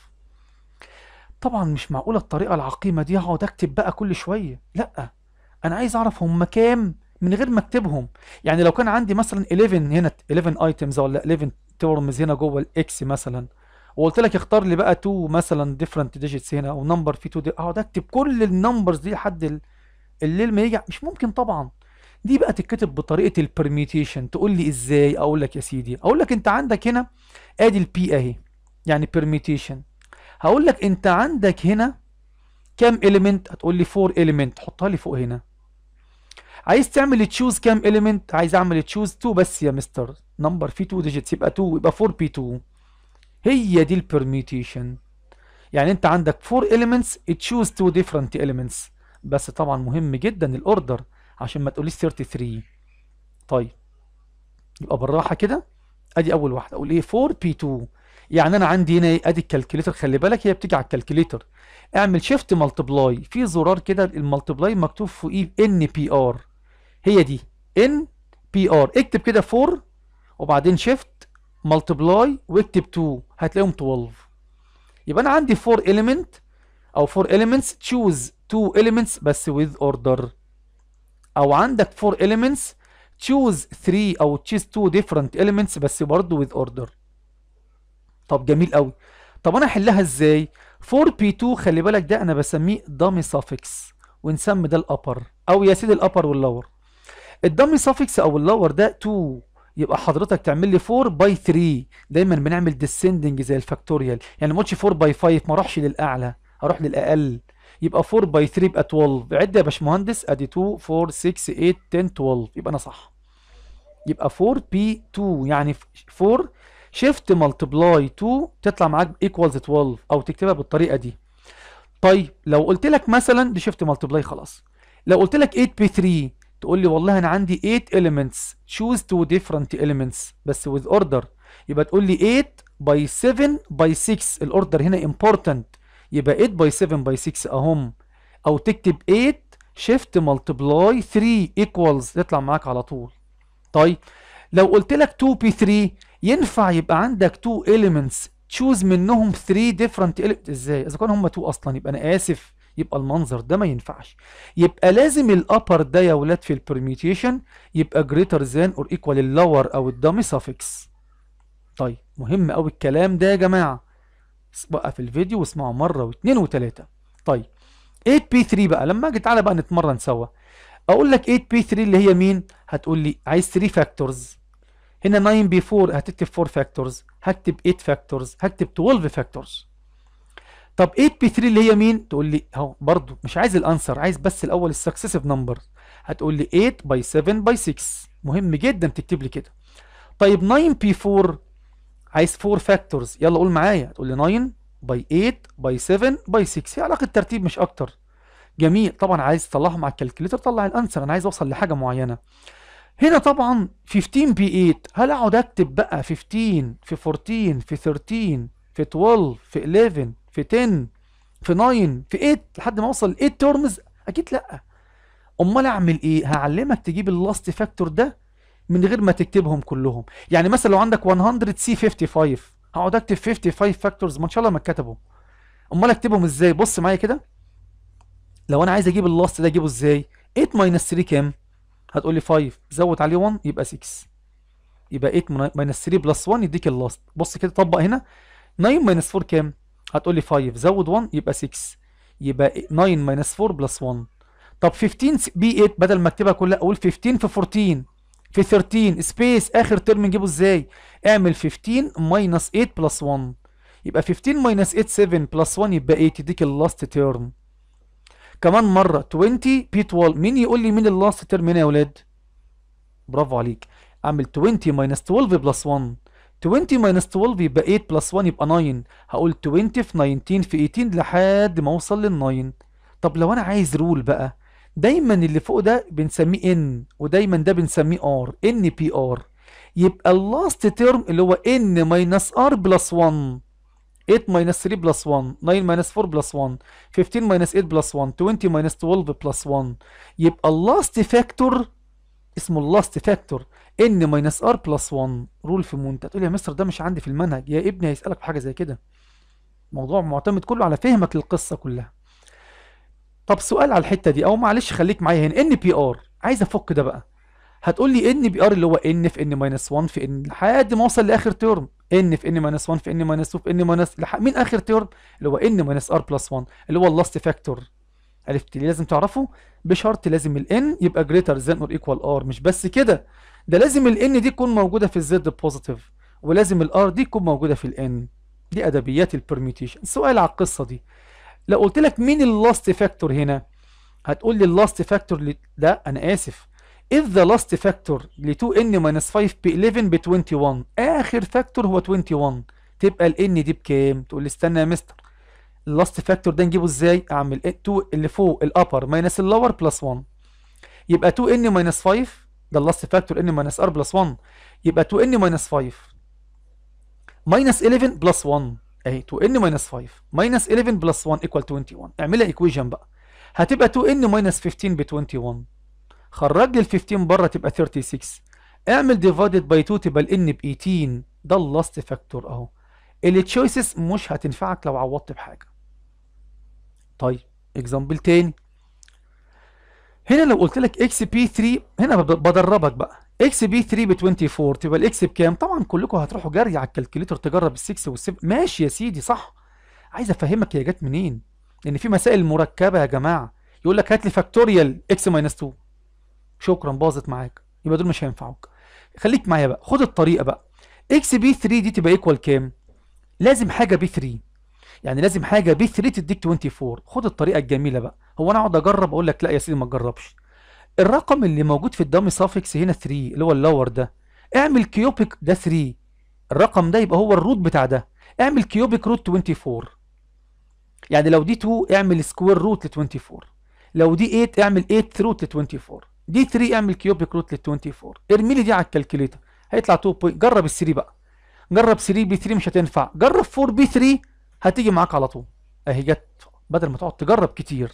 طبعا مش معقوله الطريقه العقيمه دي هقعد اكتب بقى كل شويه لا انا عايز اعرف هم كام من غير ما اكتبهم يعني لو كان عندي مثلا 11 هنا 11 ايتمز ولا 11 تورمز هنا جوه الاكس مثلا وقلت لك اختار لي بقى 2 مثلا ديفرنت ديجيتس هنا او نمبر في 2 اقعد اكتب كل النمبرز دي لحد الليل ما يجي مش ممكن طبعا دي بقى تتكتب بطريقه البرميتيشن تقول لي ازاي اقول لك يا سيدي اقول لك انت عندك هنا ادي البي اهي يعني برميتيشن هقول لك انت عندك هنا كام إليمنت هتقول لي 4 إليمنت حطها لي فوق هنا عايز تعمل تشوز كام إليمنت عايز أعمل تشوز 2 بس يا مستر نمبر فيه 2 ديجيتس يبقى 2 يبقى 4 بي 2 هي دي البرميتيشن يعني أنت عندك 4 إليمنتس تشوز 2 ديفرنت إليمنتس بس طبعا مهم جدا الأوردر عشان ما تقوليش 33 طيب يبقى بالراحة كده أدي أول واحدة أقول إيه 4 بي 2 يعني أنا عندي هنا إيه؟ أدي الكالكوليتر خلي بالك هي بتيجي على الكالكوليتر اعمل شيفت ملتبلاي في زرار كده الملتبلاي مكتوب فوقيه ان بي ار هي دي ان بي ار اكتب كده 4 وبعدين شيفت ملتبلاي واكتب 2 هتلاقيهم 12 يبقى انا عندي 4 element او 4 elements choose 2 elements بس with order او عندك 4 elements choose 3 او choose 2 different elements بس برضه with order طب جميل قوي طب انا احلها ازاي 4P2 خلي بالك ده انا بسميه دامي سافكس ونسمي ده الابر او يا سيدي الابر واللور الدامي سافكس او اللور ده 2 يبقى حضرتك تعمل لي 4 باي 3 دايما بنعمل ديسندنج زي الفاكتوريال يعني ما اقولش 4 باي 5 ما اروحش للاعلى اروح للاقل يبقى 4 باي 3 يبقى 12 عد يا باشمهندس ادي 2 4 6 8 10 12 يبقى انا صح يبقى 4 بي 2 يعني 4 شيفت ملتبلاي 2 تطلع معاك ايكوالز 12 او تكتبها بالطريقه دي طيب لو قلت لك مثلا دي شيفت ملتبلاي خلاص لو قلت لك 8 بي 3 تقول لي والله انا عندي 8 elements choose تو different elements بس with order يبقى تقول لي 8 by 7 by 6 الاوردر هنا امبورتنت يبقى 8 by 7 by 6 اهم او تكتب 8 شيفت ملتبلاي 3 ايكوالز تطلع معاك على طول طيب لو قلت لك 2 p 3 ينفع يبقى عندك تو elements تشوز منهم 3 ديفرنت elements ازاي اذا كان هم تو اصلا يبقى انا اسف يبقى المنظر ده ما ينفعش يبقى لازم الابر ده يا ولاد في البرميتيشن يبقى جريتر ذان اور ايكوال اللور او الدامي suffix طيب مهم قوي الكلام ده يا جماعه بقى في الفيديو واسمعه مره واثنين وثلاثه طيب 8p3 بقى لما اجي تعالى بقى نتمرن سوا اقول لك 8p3 اللي هي مين هتقول لي عايز 3 فاكتورز هنا 9 بي 4 هتكتب 4 فاكتورز هكتب 8 فاكتورز هكتب 12 فاكتورز طب 8 بي 3 اللي هي مين تقول لي اهو برضه مش عايز الانسر عايز بس الاول السكسيسيف نمبر هتقول لي 8 باي 7 باي 6 مهم جدا تكتب لي كده طيب 9 بي 4 عايز 4 فاكتورز يلا قول معايا تقول لي 9 باي 8 باي 7 باي 6 هي علاقه ترتيب مش اكتر جميل طبعا عايز تطلعه مع الكالكوليتر طلع الانسر انا عايز اوصل لحاجه معينه هنا طبعا 15 بي 8 هل اقعد اكتب بقى 15 في 14 في 13 في 12 في 11 في 10 في 9 في 8 لحد ما اوصل 8 تيرمز اكيد لا امال اعمل ايه هعلمك تجيب اللاست فاكتور ده من غير ما تكتبهم كلهم يعني مثلا لو عندك 100 سي 55 هقعد اكتب 55 فاكتورز ما ان شاء الله ما اتكتبوا امال اكتبهم ازاي بص معايا كده لو انا عايز اجيب اللاست ده اجيبه ازاي 8 3 كام هتقول لي 5 زود عليه 1 يبقى 6 يبقى 8 ماينس 3 بلس 1 يديك اللاست بص كده طبق هنا 9 ماينس 4 كام؟ هتقول لي 5 زود 1 يبقى 6 يبقى 9 ماينس 4 بلس 1 طب 15 بي 8 بدل ما اكتبها كلها اقول 15 في 14 في 13 سبيس اخر ترم نجيبه ازاي؟ اعمل 15 ماينس 8 بلس 1 يبقى 15 ماينس 8 7 بلس 1 يبقى 8 يديك اللاست ترم كمان مرة 20 بي 12 مين يقول لي مين اللاست تيرم هنا يا ولاد برافو عليك اعمل 20 ماينس 12 بلس 1 20 ماينس 12 يبقى 8 بلس 1 يبقى 9 هقول 20 في 19 في 18 لحد ما اوصل لل 9 طب لو انا عايز رول بقى دايما اللي فوق ده بنسميه ان ودايما ده بنسميه ار ان بي ار يبقى اللاست تيرم اللي هو ان ماينس ار بلس 1 8 minus 3 plus 1 9 minus 4 plus 1 15 minus 8 plus 1 20 minus 12 plus 1 يبقى اللاست فاكتور اسمه اللاست فاكتور ان minus r plus 1 رول في مونت تقول يا مستر ده مش عندي في المنهج يا ابني هيسألك في حاجة زي كده موضوع معتمد كله على فهمك للقصة كلها طب سؤال على الحتة دي او معلش خليك معايا هنا ان بي ار عايز افك ده بقى هتقول لي ان بي ار اللي هو ان في ان ماينس 1 في ان لحد ما اوصل لاخر ترم ان في ان ماينس 1 في ان ماينس 2 في ان ماينس مين اخر ترم اللي هو ان ماينس ار بلس 1 اللي هو اللاست فاكتور عرفت ليه لازم تعرفه بشرط لازم الان يبقى جريتر ذان اور ايكوال ار مش بس كده ده لازم الان دي تكون موجوده في الزد بوزيتيف ولازم الار دي تكون موجوده في الان دي ادبيات البرميتيشن سؤال على القصه دي لو قلت لك مين اللاست فاكتور هنا هتقول لي اللاست فاكتور لا انا اسف if the last factor ل 2n minus 5 ب 11 ب 21 اخر فاكتور هو 21 تبقى ال n دي بكام تقول لي استنى يا مستر اللاست فاكتور ده نجيبه ازاي اعمل 2 اللي فوق الابر ماينس اللور بلس 1 يبقى 2n ماينس 5 ده اللاست فاكتور n ماينس r بلس 1 يبقى 2n ماينس 5 ماينس 11 بلس 1 اهي 2n ماينس 5 ماينس 11 بلس 1 ايكوال 21 اعملها ايكويجن بقى هتبقى 2n ماينس 15 ب 21 خرج لي ال 15 بره تبقى 36 اعمل ديفايدد باي 2 تبقى ال n ب 18 ده اللاست فاكتور اهو التشويسز مش هتنفعك لو عوضت بحاجه طيب اكزامبل تاني هنا لو قلت لك اكس بي 3 هنا بدربك بقى اكس بي 3 ب 24 تبقى الاكس بكام؟ طبعا كلكم هتروحوا جري على الكالكليتر تجرب ال 6 وال 7 ماشي يا سيدي صح عايز افهمك هي جت منين؟ لان في مسائل مركبه يا جماعه يقول لك هات لي فاكتوريال اكس ماينس 2 شكرا باظت معاك يبقى دول مش هينفعوك خليك معايا بقى خد الطريقه بقى اكس بي 3 دي تبقى ايكوال كام لازم حاجه بي 3 يعني لازم حاجه بي 3 تديك 24 خد الطريقه الجميله بقى هو انا اقعد اجرب اقول لك لا يا سيدي ما تجربش الرقم اللي موجود في الدامي سافكس هنا 3 اللي هو اللور ده اعمل كيوبيك ده 3 الرقم ده يبقى هو الروت بتاع ده اعمل كيوبيك روت 24 يعني لو دي 2 اعمل سكوير روت ل 24 لو دي 8 اعمل 8 روت ل 24 دي 3 اعمل كيوب روت لل 24 ارمي لي دي على الكالكوليتر هيطلع 2 بوينت جرب ال 3 بقى جرب 3 بي 3 مش هتنفع جرب 4 بي 3 هتيجي معاك على طول اهي جت بدل ما تقعد تجرب كتير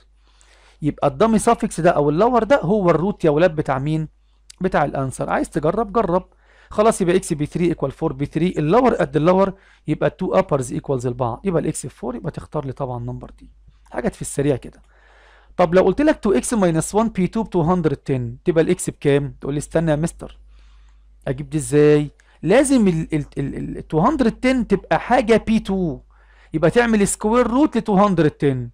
يبقى الدامي سافكس ده او اللور ده هو الروت يا ولاد بتاع مين بتاع الانسر عايز تجرب جرب خلاص يبقى اكس بي 3 ايكوال 4 بي 3 اللور قد اللور يبقى 2 ابرز ايكوالز لبعض يبقى الاكس 4 يبقى تختار لي طبعا النمبر دي حاجات في السريع كده طب لو قلت لك 2x 1 p2 ب 210 تبقى الاكس بكام؟ تقول لي استنى يا مستر اجيب دي ازاي؟ لازم ال ال ال 210 تبقى حاجه p2 يبقى تعمل سكوير روت ل 210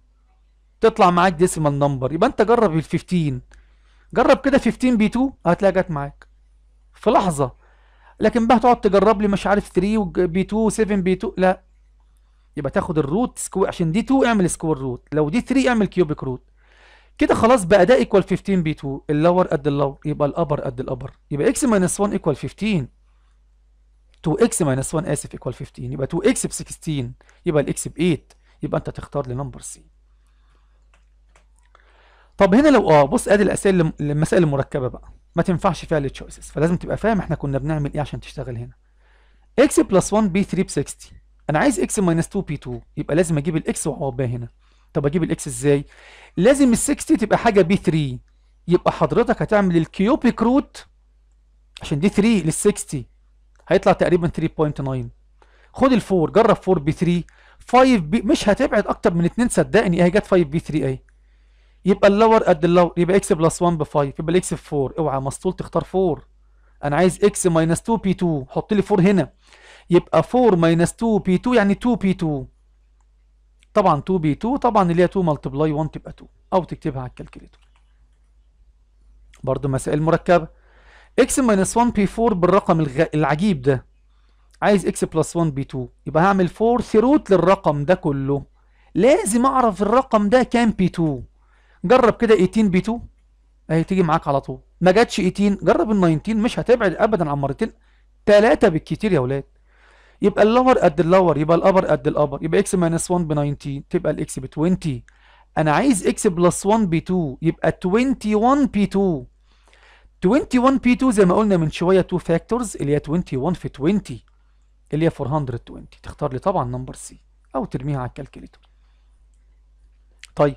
تطلع معاك ديسيمال نمبر يبقى انت جرب ال 15 جرب كده 15 بي 2 هتلاقي جت معاك في لحظه لكن بقى تقعد تجرب لي مش عارف 3 بي 2 7 بي 2 لا يبقى تاخد الروت سكوير عشان دي 2 اعمل سكوير روت لو دي 3 اعمل كيوبيك روت كده خلاص بقى ده ايكوال 15 بي 2 اللور قد اللور يبقى الابر قد الابر يبقى اكس ماينس 1 ايكوال 15 2 اكس ماينس 1 اسف ايكوال 15 يبقى 2 اكس ب 16 يبقى الاكس ب 8 يبقى انت تختار لنمبر سي طب هنا لو اه بص ادي الاسئله المسائل المركبه بقى ما تنفعش فيها التشويسز فلازم تبقى فاهم احنا كنا بنعمل ايه عشان تشتغل هنا اكس بلس 1 بي 3 ب 60 انا عايز اكس ماينس 2 بي 2 يبقى لازم اجيب الاكس واحطها بيها هنا طب اجيب الاكس ازاي لازم ال 60 تبقى حاجه بي 3 يبقى حضرتك هتعمل الكيوبيك روت عشان دي 3 لل 60 هيطلع تقريبا 3.9 خد ال 4 جرب 4 بي 3 5 بي مش هتبعد اكتر من 2 صدقني اهي إيه، جت 5 بي 3 اهي يبقى اللور قد اللور يبقى اكس بلس 1 ب 5 يبقى الاكس ب 4 اوعى مسطول تختار 4 انا عايز اكس ماينس 2 بي 2 حط لي 4 هنا يبقى 4 ماينس 2 بي 2 يعني 2 بي 2 طبعا 2 بي 2 طبعا اللي هي 2 ملتبلاي 1 تبقى 2 او تكتبها على الكالكليتور برضو مسائل مركبه x ماينس 1 بي 4 بالرقم الغ... العجيب ده عايز x بلس 1 بي 2 يبقى هعمل 4 ثروت للرقم ده كله لازم اعرف الرقم ده كام بي 2 جرب كده 18 بي 2 اهي تيجي معاك على طول ما جاتش 18 جرب ال 19 مش هتبعد ابدا عن مرتين ثلاثه بالكتير يا ولاد يبقى اللور قد اللور يبقى الابر قد الابر يبقى اكس ماينس 1 ب 19 تبقى الاكس ب 20 انا عايز اكس بلس 1 ب 2 يبقى 21 بي 2 21 بي 2 زي ما قلنا من شويه 2 فاكتورز اللي هي 21 في 20 اللي هي 420 تختار لي طبعا نمبر سي او ترميها على الكالكوليتر طيب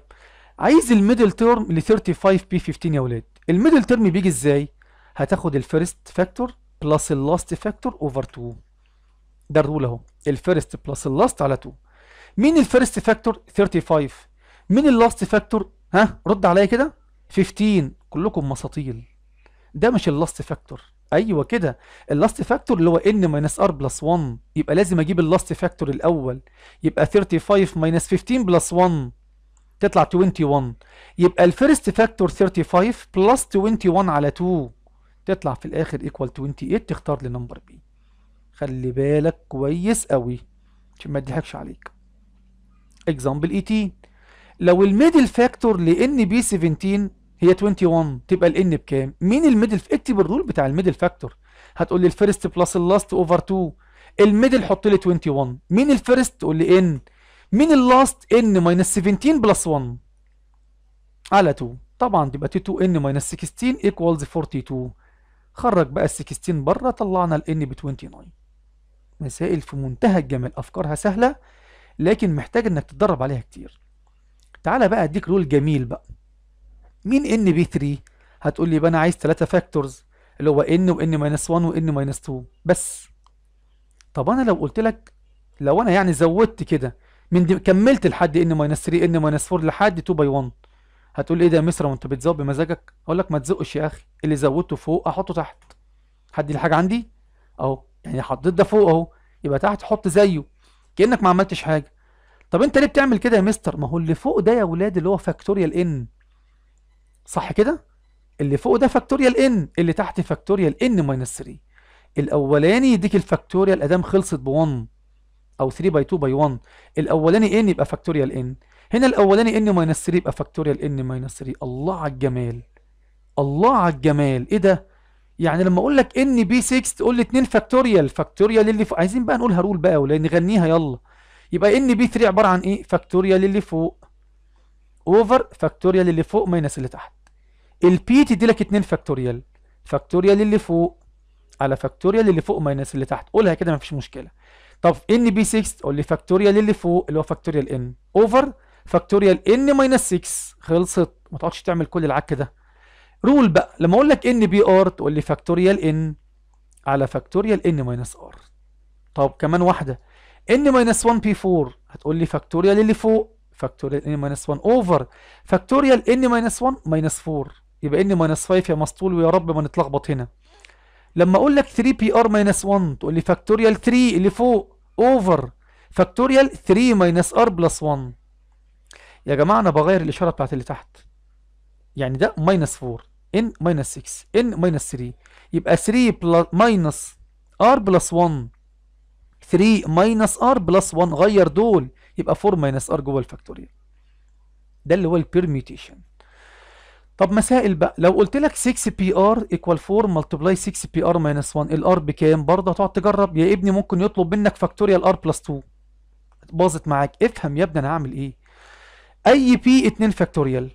عايز الميدل تيرم ل 35 بي 15 يا ولاد الميدل تيرم بيجي ازاي هتاخد الفيرست فاكتور بلس اللاست فاكتور اوفر 2 ده الرول اهو الفيرست بلس اللاست على 2 مين الفيرست فاكتور 35 مين اللاست فاكتور ها رد عليا كده 15 كلكم مساطيل ده مش اللاست فاكتور ايوه كده اللاست فاكتور اللي هو n ماينس r بلس 1 يبقى لازم اجيب اللاست فاكتور الاول يبقى 35 ماينس 15 بلس 1 تطلع 21 يبقى الفيرست فاكتور 35 بلس 21 على 2 تطلع في الاخر ايكوال 28 تختار لي نمبر بي خلي بالك كويس قوي عشان ما اضحكش عليك اكزامبل 18 لو الميدل فاكتور لان بي 17 هي 21 تبقى الان بكام مين الميدل اكتب الرول بتاع الميدل فاكتور هتقول لي الفيرست بلس اللاست اوفر 2 الميدل حط لي 21 مين الفيرست تقول لي ان مين اللاست ان ماينس 17 بلس 1 على 2 طبعا تبقى تي 2 ان ماينس 16 ايكوالز 42 خرج بقى ال 16 بره طلعنا ال ب 29 مسائل في منتهى الجمال أفكارها سهلة لكن محتاج إنك تتدرب عليها كتير تعالى بقى أديك رول جميل بقى مين ان بي 3 هتقول لي يبقى أنا عايز 3 فاكتورز اللي هو ان وان ماينس 1 وان ماينس 2 بس طب أنا لو قلت لك لو أنا يعني زودت كده من دي كملت لحد ان ماينس 3 ان ماينس 4 لحد 2 باي 1 هتقول ايه ده يا مصر وانت بتزود بمزاجك اقول لك ما تزقش يا اخي اللي زودته فوق احطه تحت حد الحاجه عندي اهو يعني حطيت ده فوق اهو يبقى تحت حط زيه كانك ما عملتش حاجه طب انت ليه بتعمل كده يا مستر ما هو اللي فوق ده يا ولاد اللي هو فاكتوريال ان صح كده اللي فوق ده فاكتوريال ان اللي تحت فاكتوريال ان ماينس 3 الاولاني يديك الفاكتوريال ادام خلصت ب 1 او 3 باي 2 باي 1 الاولاني ان يبقى فاكتوريال ان هنا الاولاني ان ماينس 3 يبقى فاكتوريال ان ماينس 3 الله على الجمال الله على الجمال ايه ده يعني لما اقول لك ان بي 6 تقول لي 2 فاكتوريال فاكتوريال اللي فوق عايزين بقى نقولها رول بقى ولا نغنيها يلا يبقى ان بي 3 عباره عن ايه فاكتوريال اللي فوق اوفر فاكتوريال اللي فوق ماينس اللي تحت البي تدي لك 2 فاكتوريال فاكتوريال اللي فوق على فاكتوريال اللي فوق ماينس اللي تحت قولها كده ما فيش مشكله طب ان بي 6 قول لي فاكتوريال اللي فوق اللي هو فاكتوريال ان اوفر فاكتوريال ان ماينس 6 خلصت ما تقعدش تعمل كل العك ده رول بقى لما اقول لك ان بي ار تقول لي فاكتوريال ان على فاكتوريال ان ماينس ار طب كمان واحده ان ماينس 1 بي 4 هتقول لي فاكتوريال اللي فوق فاكتوريال ان ماينس 1 اوفر فاكتوريال ان ماينس 1 ماينس 4 يبقى ان ماينس 5 يا مسطول ويا رب ما نتلخبط هنا لما اقول لك 3 بي ار ماينس 1 تقول لي فاكتوريال 3 اللي فوق اوفر فاكتوريال 3 ماينس ار بلس 1 يا جماعه انا بغير الاشاره بتاعت اللي تحت يعني ده ماينس 4 n minus 6 n minus 3 يبقى 3 plus minus r plus 1 3 minus r plus 1 غير دول يبقى 4 minus r جوه الفاكتوريال ده اللي هو البرميوتيشن طب مسائل بقى لو قلت لك 6 بي ار ايكوال 4 ملتبلاي 6 بي ار ماينس 1 الار بكام برضه هتقعد تجرب يا ابني ممكن يطلب منك فاكتوريال ار بلس 2 باظت معاك افهم يا ابني انا هعمل ايه اي بي 2 فاكتوريال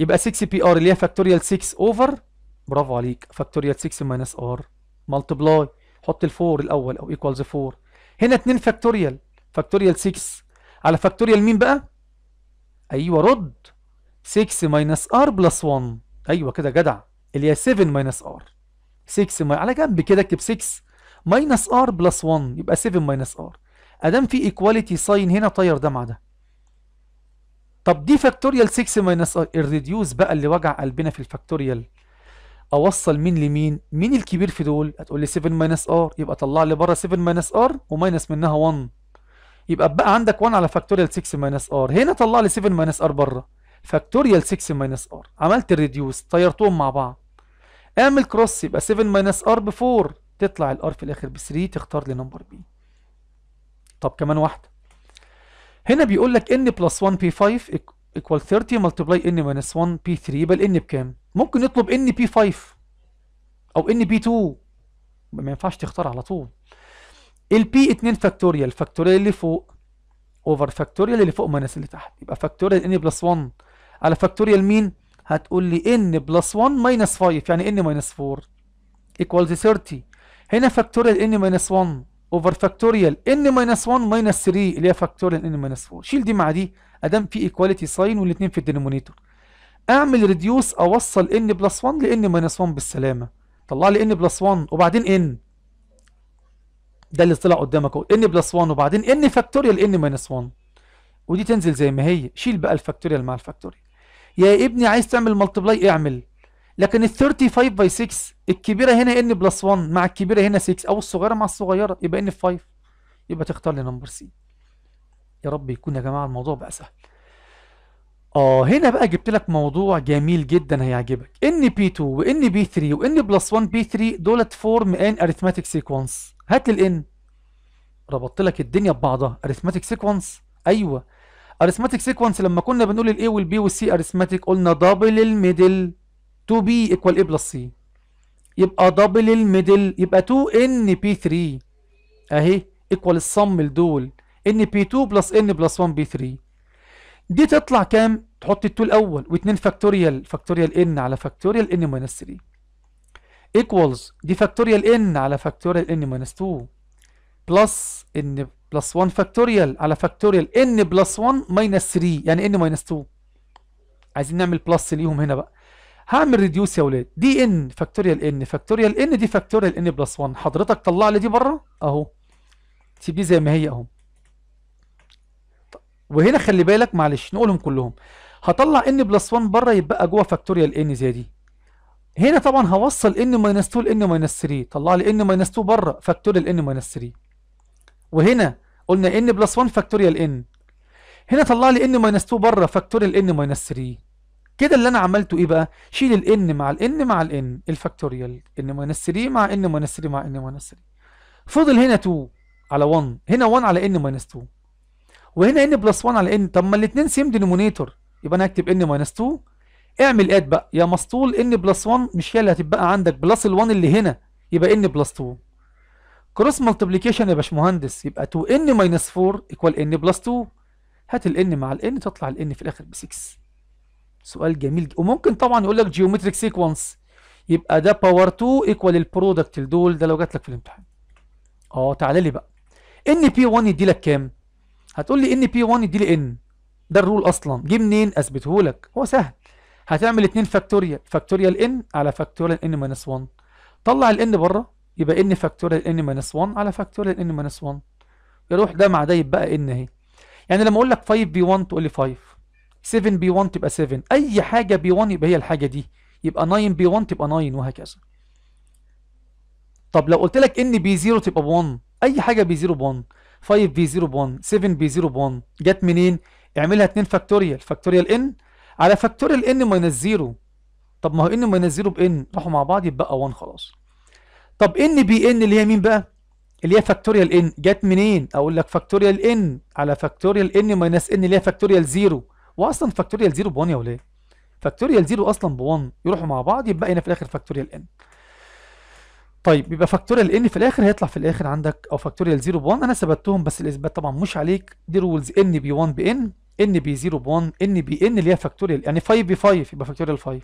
يبقى 6 بي ار اللي هي فاكتوريال 6 اوفر برافو عليك فاكتوريال 6 ماينس ار ملتبلاي حط ال 4 الاول او ايكوالز 4 هنا 2 فاكتوريال فاكتوريال 6 على فاكتوريال مين بقى ايوه رد 6 ماينس ار بلس 1 ايوه كده جدع اللي هي 7 ماينس ار 6 ما... على جنب كده اكتب 6 ماينس ار بلس 1 يبقى 7 ماينس ار ادام في ايكواليتي ساين هنا طير ده مع ده طب دي فاكتوريال 6 ماينس الريديوس بقى اللي وجع قلبنا في الفاكتوريال اوصل مين لمين مين الكبير في دول هتقول لي 7 ماينس ار يبقى طلع لي بره 7 ماينس ار وماينس منها 1 يبقى بقى عندك 1 على فاكتوريال 6 ماينس ار هنا طلع لي 7 ماينس ار بره فاكتوريال 6 ماينس ار عملت الريديوس طيرتهم مع بعض اعمل كروس يبقى 7 ماينس ار ب 4 تطلع الار في الاخر ب 3 تختار لي نمبر بي طب كمان واحده هنا بيقول لك ان بلس 1 بي 5 ايكوال 30 ملتبلاي n ماينس 1 بي 3 يبقى ان n بكام؟ ممكن يطلب n بي 5 او n بي 2 ما ينفعش تختار على طول البي 2 فاكتوريال فاكتوريال اللي فوق اوفر فاكتوريال اللي فوق ماينس اللي تحت يبقى فاكتوريال ان بلس 1 على فاكتوريال مين؟ هتقول لي ان بلس 1 ماينس 5 يعني ان ماينس 4 ايكوال 30 هنا فاكتوريال ان ماينس 1 اوفر فاكتوريال ان ماينس 1 ماينس 3 اللي هي فاكتوريال ان ماينس 4 شيل دي مع دي ادام في ايكواليتي ساين والاثنين في الدينومينيتور اعمل ريديوس اوصل ان بلس 1 لان ماينس 1 بالسلامه طلع لي ان بلس 1 وبعدين ان ده اللي طلع قدامك اهو ان بلس 1 وبعدين ان فاكتوريال ان ماينس 1 ودي تنزل زي ما هي شيل بقى الفاكتوريال مع الفاكتوريال يا ابني عايز تعمل ملتبلاي اعمل لكن ال 35 باي 6 الكبيره هنا ان بلس 1 مع الكبيره هنا 6 او الصغيره مع الصغيره يبقى ان 5 يبقى تختار لي نمبر سي يا رب يكون يا جماعه الموضوع بقى سهل اه هنا بقى جبت لك موضوع جميل جدا هيعجبك ان بي 2 وان بي 3 وان بلس 1 بي 3 دولت فورم ان اريثماتيك سيكونس هات لي الان ربطت لك الدنيا ببعضها اريثماتيك سيكونس ايوه اريثماتيك سيكونس لما كنا بنقول الاي والبي والسي اريثماتيك قلنا دبل الميدل 2 بي ايكوال ايه بلس سي يبقى دبل الميدل يبقى ان بي p3 اهي ايكوال الصم لدول ان بي 2 بلس ان بلس 1 بي 3 دي تطلع كام؟ تحط ال2 الاول و2 فاكتوريال فاكتوريال ان على فاكتوريال ان ماينس 3 ايكوالز دي فاكتوريال ان على فاكتوريال ان ماينس 2 بلس ان بلس 1 فاكتوريال على فاكتوريال ان بلس 1 ماينس 3 يعني ان ماينس 2 عايزين نعمل بلس ليهم هنا بقى هعمل ريديوس يا ولاد دي ان فاكتوريال ان فاكتوريال ان دي فاكتوريال ان بلس 1 حضرتك طلع لي دي بره اهو سيب دي زي ما هي اهو وهنا خلي بالك معلش نقولهم كلهم هطلع ان بلس 1 بره يبقى جوه فاكتوريال ان زي دي هنا طبعا هوصل ان ماينس 2 لان ماينس 3 طلع لي ان ماينس 2 بره فاكتوريال ان ماينس 3 وهنا قلنا ان بلس 1 فاكتوريال ان هنا طلع لي ان ماينس 2 بره فاكتوريال ان ماينس 3 كده اللي انا عملته ايه بقى شيل n مع n مع n الفاكتوريال n ماينس 3 مع n ماينس 3 مع n ماينس 3 فضل هنا 2 على 1 هنا 1 على n ماينس 2 وهنا n بلس 1 على n طب ما الاثنين سيم دينومينيتور يبقى انا هكتب n ماينس 2 اعمل اد بقى يا مسطول n بلس 1 مش هي اللي هتبقى عندك بلس ال1 اللي هنا يبقى n بلس 2 كروس ملتبليكيشن يا باشمهندس يبقى 2 n ماينس 4 ايكوال n بلس 2 هات n مع n تطلع n في الاخر ب 6 سؤال جميل وممكن طبعا يقول لك جيومتريك سيكونس يبقى ده باور 2 ايكوال البرودكت لدول ده لو جات لك في الامتحان اه تعالى لي بقى ان بي 1 يدي لك كام هتقول لي ان بي 1 يدي لي ان ده الرول اصلا جه منين اثبته لك هو سهل هتعمل 2 فاكتوريال فاكتوريال ان على فاكتوريال ان ماينس 1 طلع الان بره يبقى ان فاكتوريال ان ماينس 1 على فاكتوريال ان ماينس 1 يروح ده مع ده يبقى ان اهي يعني لما اقول لك 5 بي 1 تقول لي 5 7 بي 1 تبقى 7 اي حاجة بي 1 يبقى هي الحاجة دي يبقى 9 بي 1 تبقى 9 وهكذا طب لو قلت لك ان بي 0 تبقى ب 1 اي حاجة بي 0 ب 1 5 بي 0 ب 1 7 بي 0 ب 1 جت منين اعملها 2 فاكتوريال فاكتوريال ان على فاكتوريال ان ماينس 0 طب ما هو ان ماينس 0 بان راحوا مع بعض يبقى 1 خلاص طب ان بي ان اللي هي مين بقى اللي هي فاكتوريال ان جت منين اقول لك فاكتوريال ان على فاكتوريال ان ماينس ان اللي هي فاكتوريال 0 واصلا فاكتوريال 0 ب 1 يا ولاد فاكتوريال 0 اصلا ب 1 يروحوا مع بعض يبقى هنا في الاخر فاكتوريال ان طيب يبقى فاكتوريال ان في الاخر هيطلع في الاخر عندك او فاكتوريال 0 ب 1 انا ثبتهم بس الاثبات طبعا مش عليك دي رولز ان بي 1 بان ان بي 0 ب 1 ان بي ان اللي هي فاكتوريال يعني 5 ب 5 يبقى فاكتوريال 5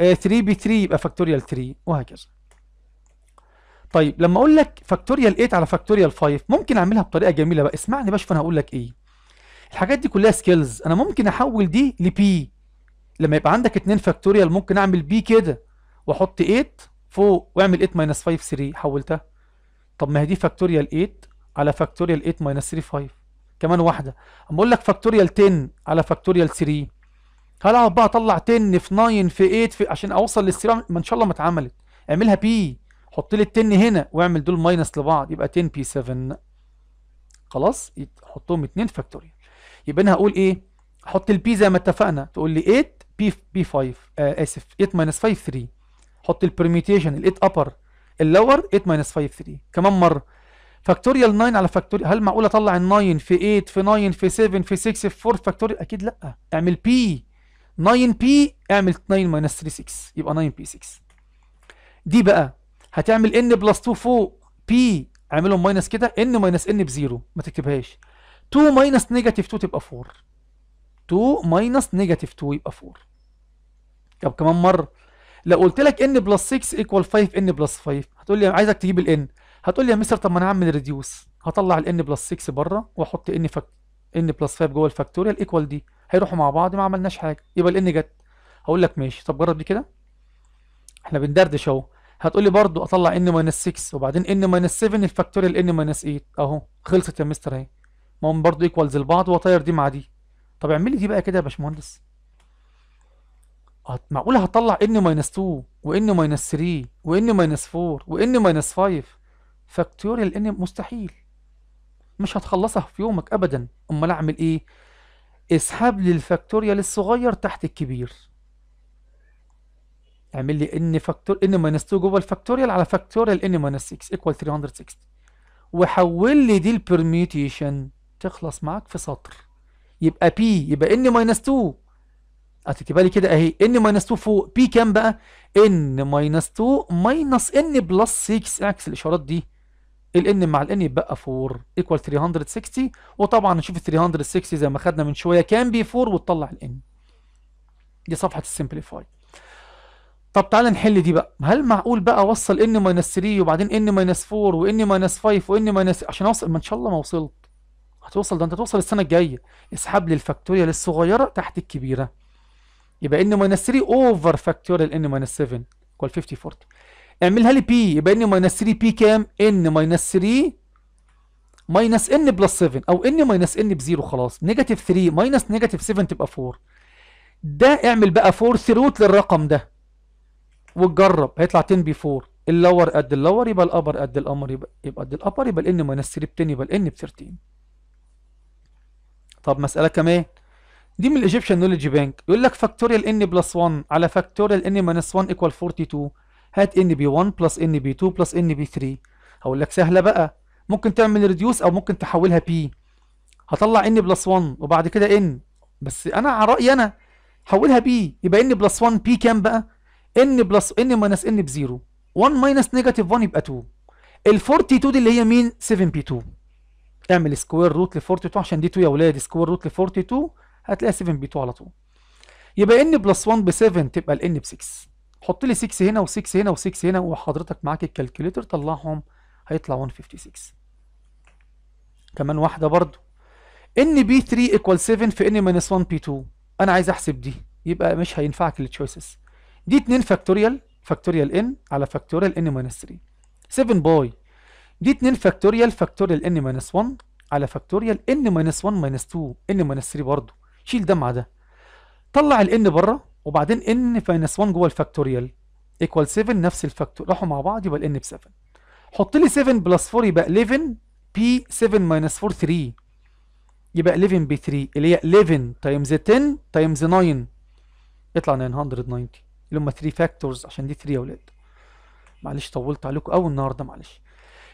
آه 3 ب 3 يبقى فاكتوريال 3 وهكذا طيب لما اقول لك فاكتوريال 8 على فاكتوريال 5 ممكن اعملها بطريقه جميله بقى اسمعني بقى شوف انا هقول لك ايه الحاجات دي كلها سكيلز انا ممكن احول دي لبي لما يبقى عندك 2 فاكتوريال ممكن اعمل بي كده واحط 8 فوق واعمل 8 5 3 حولتها طب ما هي دي فاكتوريال 8 على فاكتوريال 8 3 5 كمان واحده اما اقول لك فاكتوريال 10 على فاكتوريال 3 هلعب بقى اطلع 10 في 9 في 8 في عشان اوصل لل 3 ما ان شاء الله ما اتعملت اعملها بي حط لي ال 10 هنا واعمل دول ماينس لبعض يبقى 10 بي 7 خلاص حطهم 2 فاكتوريال يبقى انا هقول ايه احط البي زي ما اتفقنا تقول لي 8 بي بي 5 آه اسف 8 5 3 حط البرميتيشن ال 8 upper اللور 8 5 3 كمان مره فاكتوريال 9 على فاكتوريال هل معقول اطلع ال 9 في 8 في 9 في 7 في 6 في 4 فاكتوريال اكيد لا اعمل بي 9 بي اعمل 9 ماينس 3 6 يبقى 9 بي 6 دي بقى هتعمل ان بلس 2 فوق بي اعملهم ماينس كده ان ماينس ان بزيرو ما تكتبهاش 2 ماينس نيجاتيف 2 تبقى 4 2 ماينس نيجاتيف 2 يبقى 4 طب كمان مره لو قلت لك ان بلس 6 ايكوال 5 ان بلس 5 هتقول لي عايزك تجيب الان هتقول لي يا مستر طب ما انا هعمل ريديوس هطلع الان بلس 6 بره واحط ان فك ان بلس 5 جوه الفاكتوريال ايكوال دي هيروحوا مع بعض ما عملناش حاجه يبقى الان جت هقول لك ماشي طب جرب دي كده احنا بندردش اهو هتقول لي برضه اطلع ان ماينس 6 وبعدين ان ماينس 7 الفاكتوريال ان ماينس 8 اهو خلصت يا مستر اهي ما هم برضه ايكوالز لبعض واطير دي مع دي طب اعمل لي دي بقى كده يا باشمهندس معقوله هطلع ان ماينس 2 وان ماينس 3 وان ماينس 4 وان ماينس 5 فاكتوريال ان مستحيل مش هتخلصها في يومك ابدا امال اعمل ايه اسحب لي الفاكتوريال الصغير تحت الكبير اعمل لي ان فاكتور ان ماينس 2 جوه الفاكتوريال على فاكتوريال ان ماينس 6 ايكوال 360 وحول لي دي البرميتيشن تخلص معاك في سطر يبقى بي يبقى ان ماينس 2 هتكتبها لي كده اهي ان ماينس 2 فوق بي كام بقى ان ماينس 2 ماينس ان بلس 6 اكس الاشارات دي الان مع الان يبقى 4 ايكوال 360 وطبعا نشوف ال 360 زي ما خدنا من شويه كان بي 4 وتطلع الان دي صفحه السمبليفاي طب تعالى نحل دي بقى هل معقول بقى اوصل ان ماينس 3 وبعدين ان ماينس 4 وان ماينس 5 وان ماينس عشان اوصل ما ان شاء الله ما وصلت هتوصل ده انت توصل السنه الجايه اسحب لي الفاكتوريال الصغيره تحت الكبيره يبقى ان ماينس 3 اوفر فاكتوريال ان ماينس 7 كوال 50 40 اعملها لي بي يبقى ان ماينس 3 بي كام ان ماينس 3 ماينس ان بلس 7 او ان ماينس ان بزيرو خلاص نيجاتيف 3 ماينس نيجاتيف 7 تبقى 4 ده اعمل بقى 4 روت للرقم ده وتجرب هيطلع 10 بي 4 اللور قد اللور يبقى الابر قد الامر يبقى يبقى قد الابر يبقى الان ماينس 3 ب 10 يبقى الان ب 13 طب مسألة كمان دي من الايجيبشن نوليدج بانك يقول لك فاكتوريال ان بلس 1 على فاكتوريال ان ماينس 1 ايكوال 42 هات ان بي 1 بلس ان بي 2 بلس ان بي 3 هقول لك سهله بقى ممكن تعمل ريديوس او ممكن تحولها بي هطلع ان بلس 1 وبعد كده ان بس انا على رايي انا حولها بي يبقى ان بلس 1 بي كام بقى ان بلس ان ماينس ان بزيرو 1 ماينس نيجاتيف 1 يبقى 2 ال 42 دي اللي هي مين 7 بي 2 اعمل سكوير روت ل 42 عشان دي 2 يا ولاد سكوير روت ل 42 هتلاقي 7 بي 2 على طول يبقى ان بلس 1 ب 7 تبقى الان ب 6 حط لي 6 هنا و6 هنا و6 هنا وحضرتك معاك الكالكوليتر طلعهم هيطلع 156 كمان واحده برضو ان بي 3 ايكوال 7 في ان ماينس 1 بي 2 انا عايز احسب دي يبقى مش هينفعك التشويسز دي 2 فاكتوريال فاكتوريال ان على فاكتوريال ان ماينس 3 7 باي دي 2 فاكتوريال فاكتوريال ان ماينس 1 على فاكتوريال ان ماينس 1 ماينس 2 ان ماينس 3 برضه شيل ده مع ده طلع الان بره وبعدين ان ماينس 1 جوه الفاكتوريال ايكوال 7 نفس الفاكتور راحوا مع بعض يبقى الان ب 7 حط لي 7 بلس 4 يبقى 11 بي 7 ماينس 4 3 يبقى 11 بي 3 اللي هي 11 تايمز 10 تايمز 9 يطلع 990 اللي هم 3 فاكتورز عشان دي 3 يا ولاد معلش طولت عليكم قوي النهارده معلش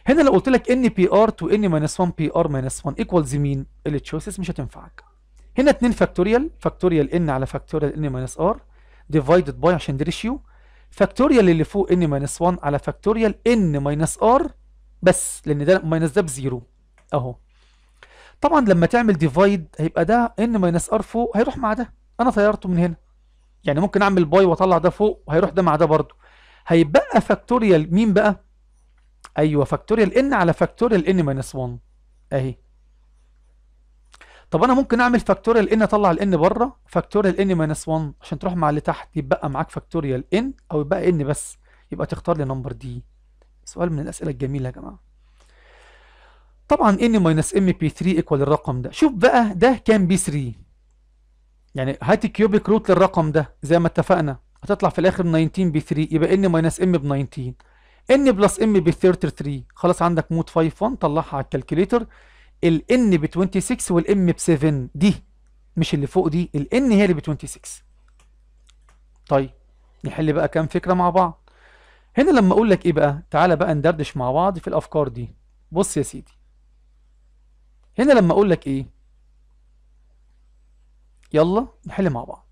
هنا لو قلت لك ان بي ار تو ان ماينس 1 بي ار ماينس 1 ايكوالز مين التشويسز مش هتنفعك هنا 2 فاكتوريال فاكتوريال ان على فاكتوريال ان ماينس ار ديفايدد باي عشان دي ريشيو فاكتوريال اللي فوق ان ماينس 1 على فاكتوريال ان ماينس ار بس لان ده ماينس ده بزيرو اهو طبعا لما تعمل ديفايد هيبقى ده ان ماينس ار فوق هيروح مع ده انا طيرته من هنا يعني ممكن اعمل باي واطلع ده فوق وهيروح ده مع ده برضه هيبقى فاكتوريال مين بقى ايوه فاكتوريال ان على فاكتوريال ان ماينس 1 اهي طب انا ممكن اعمل فاكتوريال ان اطلع الان بره فاكتوريال ان ماينس 1 عشان تروح مع اللي تحت يبقى معاك فاكتوريال ان او يبقى ان بس يبقى تختار لي نمبر دي سؤال من الاسئله الجميله يا جماعه طبعا ان ماينس ام بي 3 ايكوال الرقم ده شوف بقى ده كام بي 3 يعني هات كيوبيك روت للرقم ده زي ما اتفقنا هتطلع في الاخر 19 بي 3 يبقى ان ماينس ام ب 19 ان بلس ام ب 33 خلاص عندك مود 5 1 طلعها على الكالكوليتر الان ب 26 والام ب 7 دي مش اللي فوق دي الان هي اللي ب 26 طيب نحل بقى كام فكره مع بعض هنا لما اقول لك ايه بقى تعالى بقى ندردش مع بعض في الافكار دي بص يا سيدي هنا لما اقول لك ايه يلا نحل مع بعض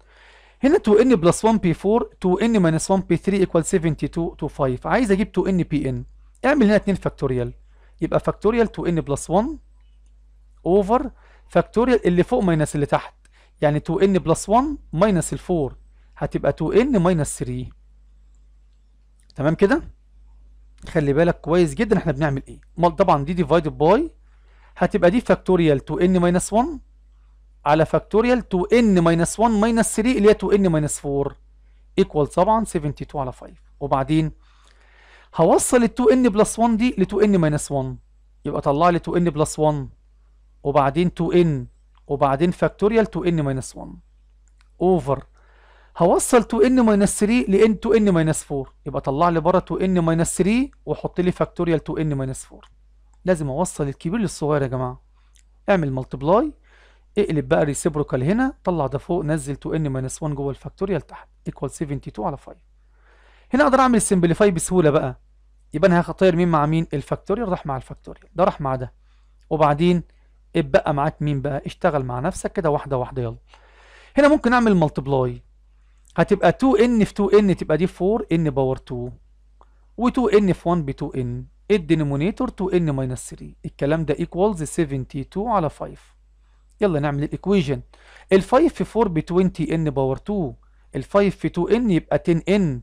هنا 2n بلس 1 بي 4 2n ماينس 1 بي 3 ايكوال 72 تو 5 عايز اجيب 2n بي ان اعمل هنا 2 فاكتوريال يبقى فاكتوريال 2n بلس 1 اوفر فاكتوريال اللي فوق ماينس اللي تحت يعني 2n بلس 1 ماينس ال 4 هتبقى 2n ماينس 3 تمام كده خلي بالك كويس جدا احنا بنعمل ايه طبعا دي ديفايدد باي هتبقى دي فاكتوريال 2n ماينس 1 على فاكتوريال 2n ماينس 1 ماينس 3 اللي هي 2n ماينس 4 ايكوال طبعا 72 على 5 وبعدين هوصل ال 2n بلس 1 دي ل 2n ماينس 1 يبقى طلع لي 2n بلس 1 وبعدين 2n وبعدين فاكتوريال 2n ماينس 1 اوفر هوصل 2n ماينس 3 لn 2n ماينس 4 يبقى طلع لي بره 2n ماينس 3 وحط لي فاكتوريال 2n ماينس 4 لازم اوصل الكبير للصغير يا جماعه اعمل ملتبلاي اقلب بقى ريسيبروكال هنا طلع ده فوق نزل 2n 1 جوه الفاكتوريال تحت ايكوال 72 على 5 هنا اقدر اعمل سمبليفاي بسهوله بقى يبقى انا هخطير مين مع مين الفاكتوريال راح مع الفاكتوريال ده راح مع ده وبعدين اتبقى معاك مين بقى اشتغل مع نفسك كده واحده واحده يلا هنا ممكن اعمل ملتبلاي هتبقى 2n في 2n تبقى دي 4n باور 2 و2n في 1 ب 2n الدينومينيتور 2n 3 الكلام ده ايكوالز 72 على 5 يلا نعمل الايكويجن ال 5 في 4 ب 20 ان باور 2 ال 5 في 2 ان يبقى 10 ان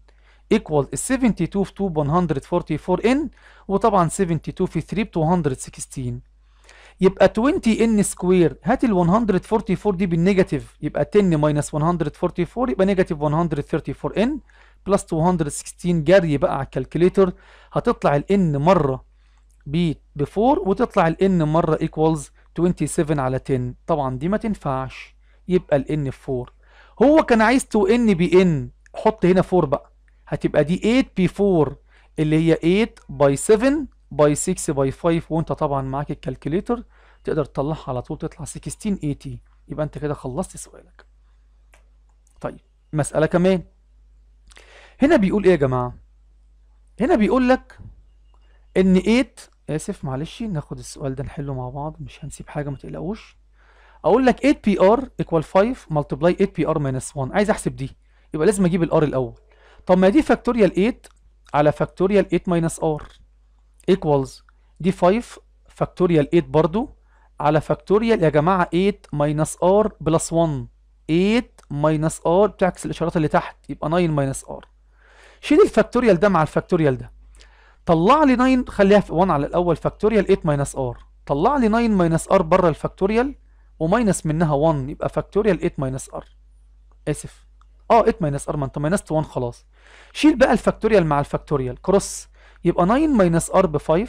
ايكوال 72 في 2 ب 144 ان وطبعا 72 في 3 ب 216 يبقى 20 ان سكوير هات ال 144 دي بالنيجاتيف يبقى 10 ماينس 144 يبقى نيجاتيف 134 ان بلس 216 جري بقى على الكالكليتر هتطلع ال ان مره ب 4 وتطلع ال ان مره ايكوالز 216 27 على 10 طبعا دي ما تنفعش يبقى n في 4 هو كان عايز تو n ب n حط هنا 4 بقى هتبقى دي 8 ب 4 اللي هي 8 باي 7 باي 6 باي 5 وانت طبعا معاك الكالكوليتر تقدر تطلعها على طول تطلع 1680 يبقى انت كده خلصت سؤالك طيب مسألة كمان هنا بيقول ايه يا جماعة هنا بيقول لك ان 8 اسف معلش ناخد السؤال ده نحله مع بعض مش هنسيب حاجه ما تقلقوش اقول لك 8 بي ار ايكوال 5 ملتبلاي 8 بي ار ماينس 1 عايز احسب دي يبقى لازم اجيب الار الاول طب ما دي فاكتوريال 8 على فاكتوريال 8 ماينس ار ايكوالز دي 5 فاكتوريال 8 برضو على فاكتوريال يا جماعه 8 ماينس ار بلس 1 8 ماينس ار بتعكس الاشارات اللي تحت يبقى 9 ماينس ار شيل الفاكتوريال ده مع الفاكتوريال ده طلع لي 9 خليها في 1 على الاول فاكتوريال 8 ماينس ار طلع لي 9 ماينس ار بره الفاكتوريال وماينس منها 1 يبقى فاكتوريال 8 ماينس ار اسف اه 8 ماينس ار ما انت ماينست 1 خلاص شيل بقى الفاكتوريال مع الفاكتوريال كروس يبقى 9 ماينس ار ب 5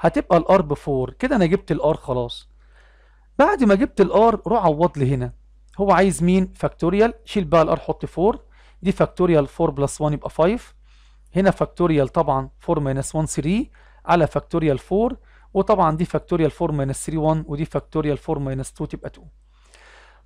هتبقى الار ب 4 كده انا جبت الار خلاص بعد ما جبت الار روح عوض لي هنا هو عايز مين فاكتوريال شيل بقى الار حط 4 دي فاكتوريال 4 بلس 1 يبقى 5 هنا فاكتوريال طبعا 4 ماينس 1 3 على فاكتوريال 4 وطبعا دي فاكتوريال 4 ماينس 3 1 ودي فاكتوريال 4 ماينس 2 تبقى 2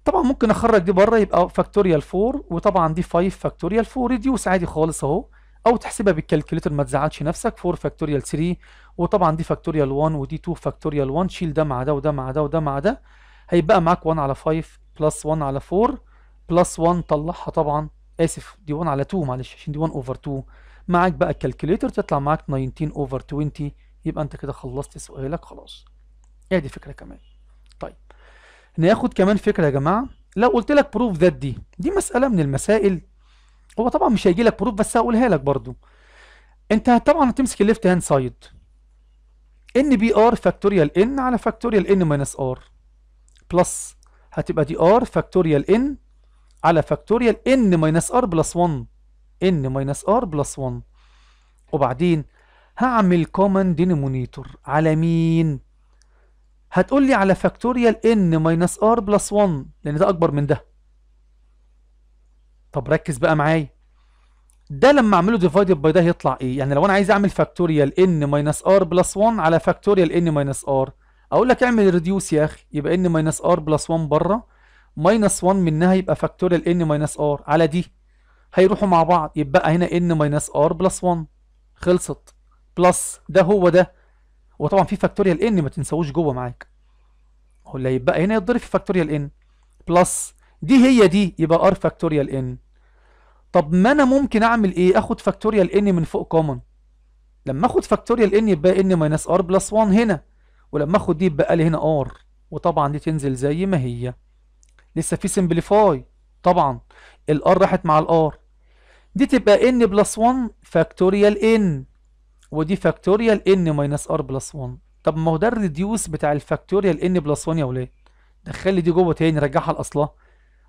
طبعا ممكن اخرج دي بره يبقى فاكتوريال 4 وطبعا دي 5 فاكتوريال 4 ريديوس عادي خالص اهو او تحسبها بالكالكوليتر ما تزعلش نفسك 4 فاكتوريال 3 وطبعا دي فاكتوريال 1 ودي 2 فاكتوريال 1 شيل ده مع ده وده مع ده وده مع ده هيبقى معاك 1 على 5 بلس 1 على 4 بلس 1 طلعها طبعا اسف دي 1 على 2 معلش عشان دي 1 اوفر 2 معاك بقى الكالكوليتر تطلع معاك 19 اوفر 20 يبقى انت كده خلصت سؤالك خلاص ادي فكره كمان طيب ناخد كمان فكره يا جماعه لو قلت لك بروف ذات دي دي مساله من المسائل هو طبعا مش هيجي لك بروف بس هقولها لك برضو انت طبعا هتمسك الليفت هاند سايد ان بي ار فاكتوريال ان على فاكتوريال ان ماينس ار بلس هتبقى دي ار فاكتوريال ان على فاكتوريال ان ماينس ار بلس 1 ان ماينس ار بلس 1 وبعدين هعمل كومن دينومينيتور على مين هتقول لي على فاكتوريال ان ماينس ار بلس 1 لان ده اكبر من ده طب ركز بقى معايا ده لما اعمله ديفايدد باي ده هيطلع ايه يعني لو انا عايز اعمل فاكتوريال ان ماينس ار بلس 1 على فاكتوريال ان ماينس ار اقول لك اعمل ريديوس يا اخي يبقى ان ماينس ار بلس 1 بره ماينس 1 منها يبقى فاكتوريال ان ماينس ار على دي هيروحوا مع بعض يبقى هنا ان ماينس ار بلس 1 خلصت بلس ده هو ده وطبعا في فاكتوريال ان ما تنساوش جوه معاك هو اللي هيبقى هنا يتضرب في فاكتوريال ان بلس دي هي دي يبقى ار فاكتوريال ان طب ما انا ممكن اعمل ايه اخد فاكتوريال ان من فوق كومن لما اخد فاكتوريال ان يبقى ان ماينس ار بلس 1 هنا ولما اخد دي يبقى لي هنا ار وطبعا دي تنزل زي ما هي لسه في سمبليفاي طبعا الار راحت مع الار دي تبقى ان بلس 1 فاكتوريال ان ودي فاكتوريال ان ماينس ار بلس 1 طب ما هو ده الريديوس بتاع الفاكتوريال ان بلس 1 يا ولاد دخل لي دي جوه تاني رجعها لاصلها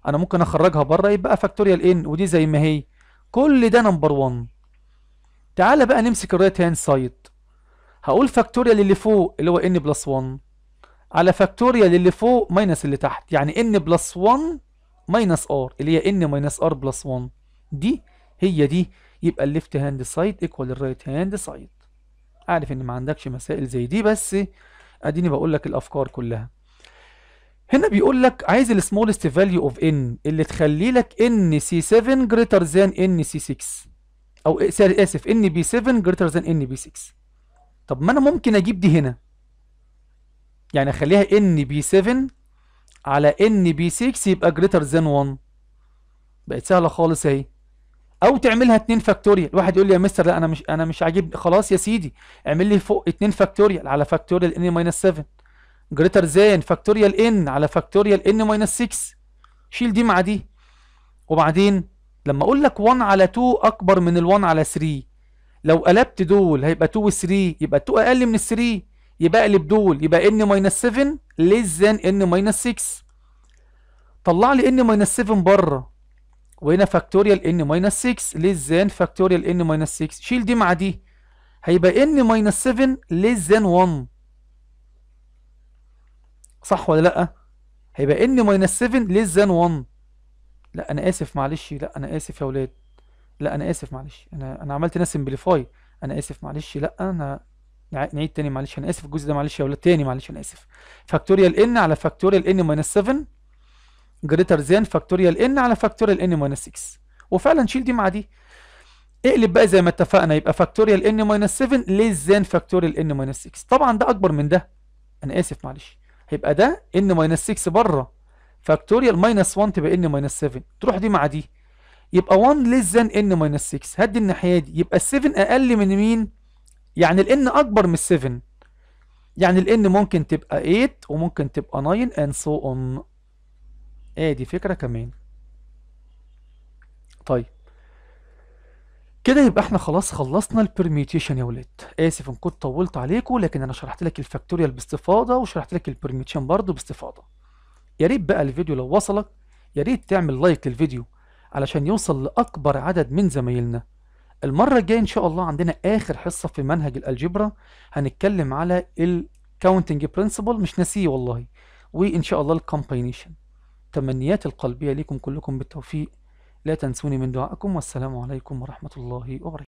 انا ممكن اخرجها بره يبقى فاكتوريال ان ودي زي ما هي كل ده نمبر 1 تعالى بقى نمسك الرايت هاند سايد هقول فاكتوريال اللي فوق اللي هو ان بلس 1 على فاكتوريال اللي فوق ماينس اللي تحت يعني ان بلس 1 ماينس ار اللي هي ان ماينس ار بلس 1 دي هي دي يبقى الليفت هاند سايد ايكوال الرايت هاند سايد عارف ان ما عندكش مسائل زي دي بس اديني بقول لك الافكار كلها هنا بيقول لك عايز السمولست فاليو اوف ان اللي تخلي لك ان سي 7 جريتر ذان ان سي 6 او سوري اسف ان بي 7 جريتر ذان ان بي 6 طب ما انا ممكن اجيب دي هنا يعني اخليها ان بي 7 على ان بي 6 يبقى جريتر ذان 1 بقت سهله خالص اهي او تعملها 2 فاكتوريال واحد يقول لي يا مستر لا انا مش انا مش عاجبني خلاص يا سيدي اعمل لي فوق 2 فاكتوريال على فاكتوريال ان ماينس 7 جريتر ذان فاكتوريال ان على فاكتوريال ان ماينس 6 شيل دي مع دي وبعدين لما اقول لك 1 على 2 اكبر من ال1 على 3 لو قلبت دول هيبقى 2 و3 يبقى 2 اقل من ال3 يبقى اقلب دول يبقى ان ماينس 7 ليس ذان ان ماينس 6 طلع لي ان ماينس 7 بره وهنا فاكتوريال ان ماينس 6 ليس ذان فاكتوريال ان ماينس 6 شيل دي مع دي هيبقى ان ماينس 7 ليس ذان 1 صح ولا لا هيبقى ان ماينس 7 ليس ذان 1 لا انا اسف معلش لا انا اسف يا ولاد لا انا اسف معلش انا انا عملت هنا سمبليفاي انا اسف معلش لا انا نعيد تاني معلش انا اسف الجزء ده معلش يا ولاد تاني معلش انا اسف فاكتوريال ان على فاكتوريال ان ماينس 7 جريتر ذان فاكتوريال ان على فاكتوريال ان ماينس 6 وفعلا شيل دي مع دي اقلب بقى زي ما اتفقنا يبقى فاكتوريال ان ماينس 7 للذان فاكتوريال ان ماينس 6 طبعا ده اكبر من ده انا اسف معلش هيبقى ده ان ماينس 6 بره فاكتوريال ماينس 1 تبقى ان ماينس 7 تروح دي مع دي يبقى 1 ليس ذان ان ماينس 6 هدي الناحيه دي يبقى ال 7 اقل من مين يعني الان اكبر من 7 يعني الان ممكن تبقى 8 وممكن تبقى 9 and so on ادي آه، فكرة كمان طيب كده يبقى احنا خلاص خلصنا البرميتيشن يا ولاد اسف ان كنت طولت عليكم لكن انا شرحت لك الفاكتوريال باستفاضه وشرحت لك البرميتيشن برضه باستفاضه يا ريت بقى الفيديو لو وصلك يا ريت تعمل لايك للفيديو علشان يوصل لاكبر عدد من زمايلنا المره الجايه ان شاء الله عندنا اخر حصه في منهج الالجبرا هنتكلم على الكاونتنج برينسيبل مش ناسيه والله وان شاء الله الكومباينيشن تمنياتي القلبية لكم كلكم بالتوفيق لا تنسوني من دعائكم والسلام عليكم ورحمة الله وبركاته